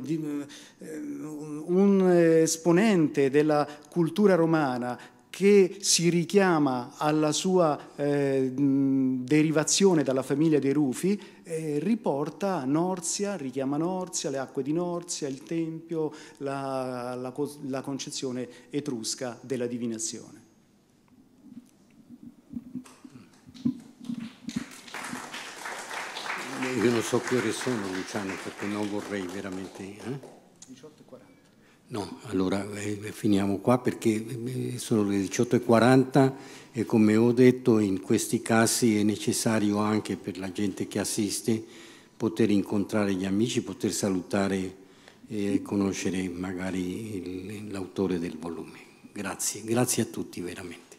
un eh, esponente della cultura romana che si richiama alla sua eh, mm, derivazione dalla famiglia dei Rufi, eh, riporta a Norzia, richiama Norzia, le acque di Norzia, il Tempio, la, la, la concezione etrusca della divinazione. Io non so che ore sono, Luciano, perché non vorrei veramente... Eh? 18.40. No, allora eh, finiamo qua perché eh, sono le 18.40 e come ho detto in questi casi è necessario anche per la gente che assiste poter incontrare gli amici, poter salutare e eh, conoscere magari l'autore del volume. Grazie, grazie a tutti veramente.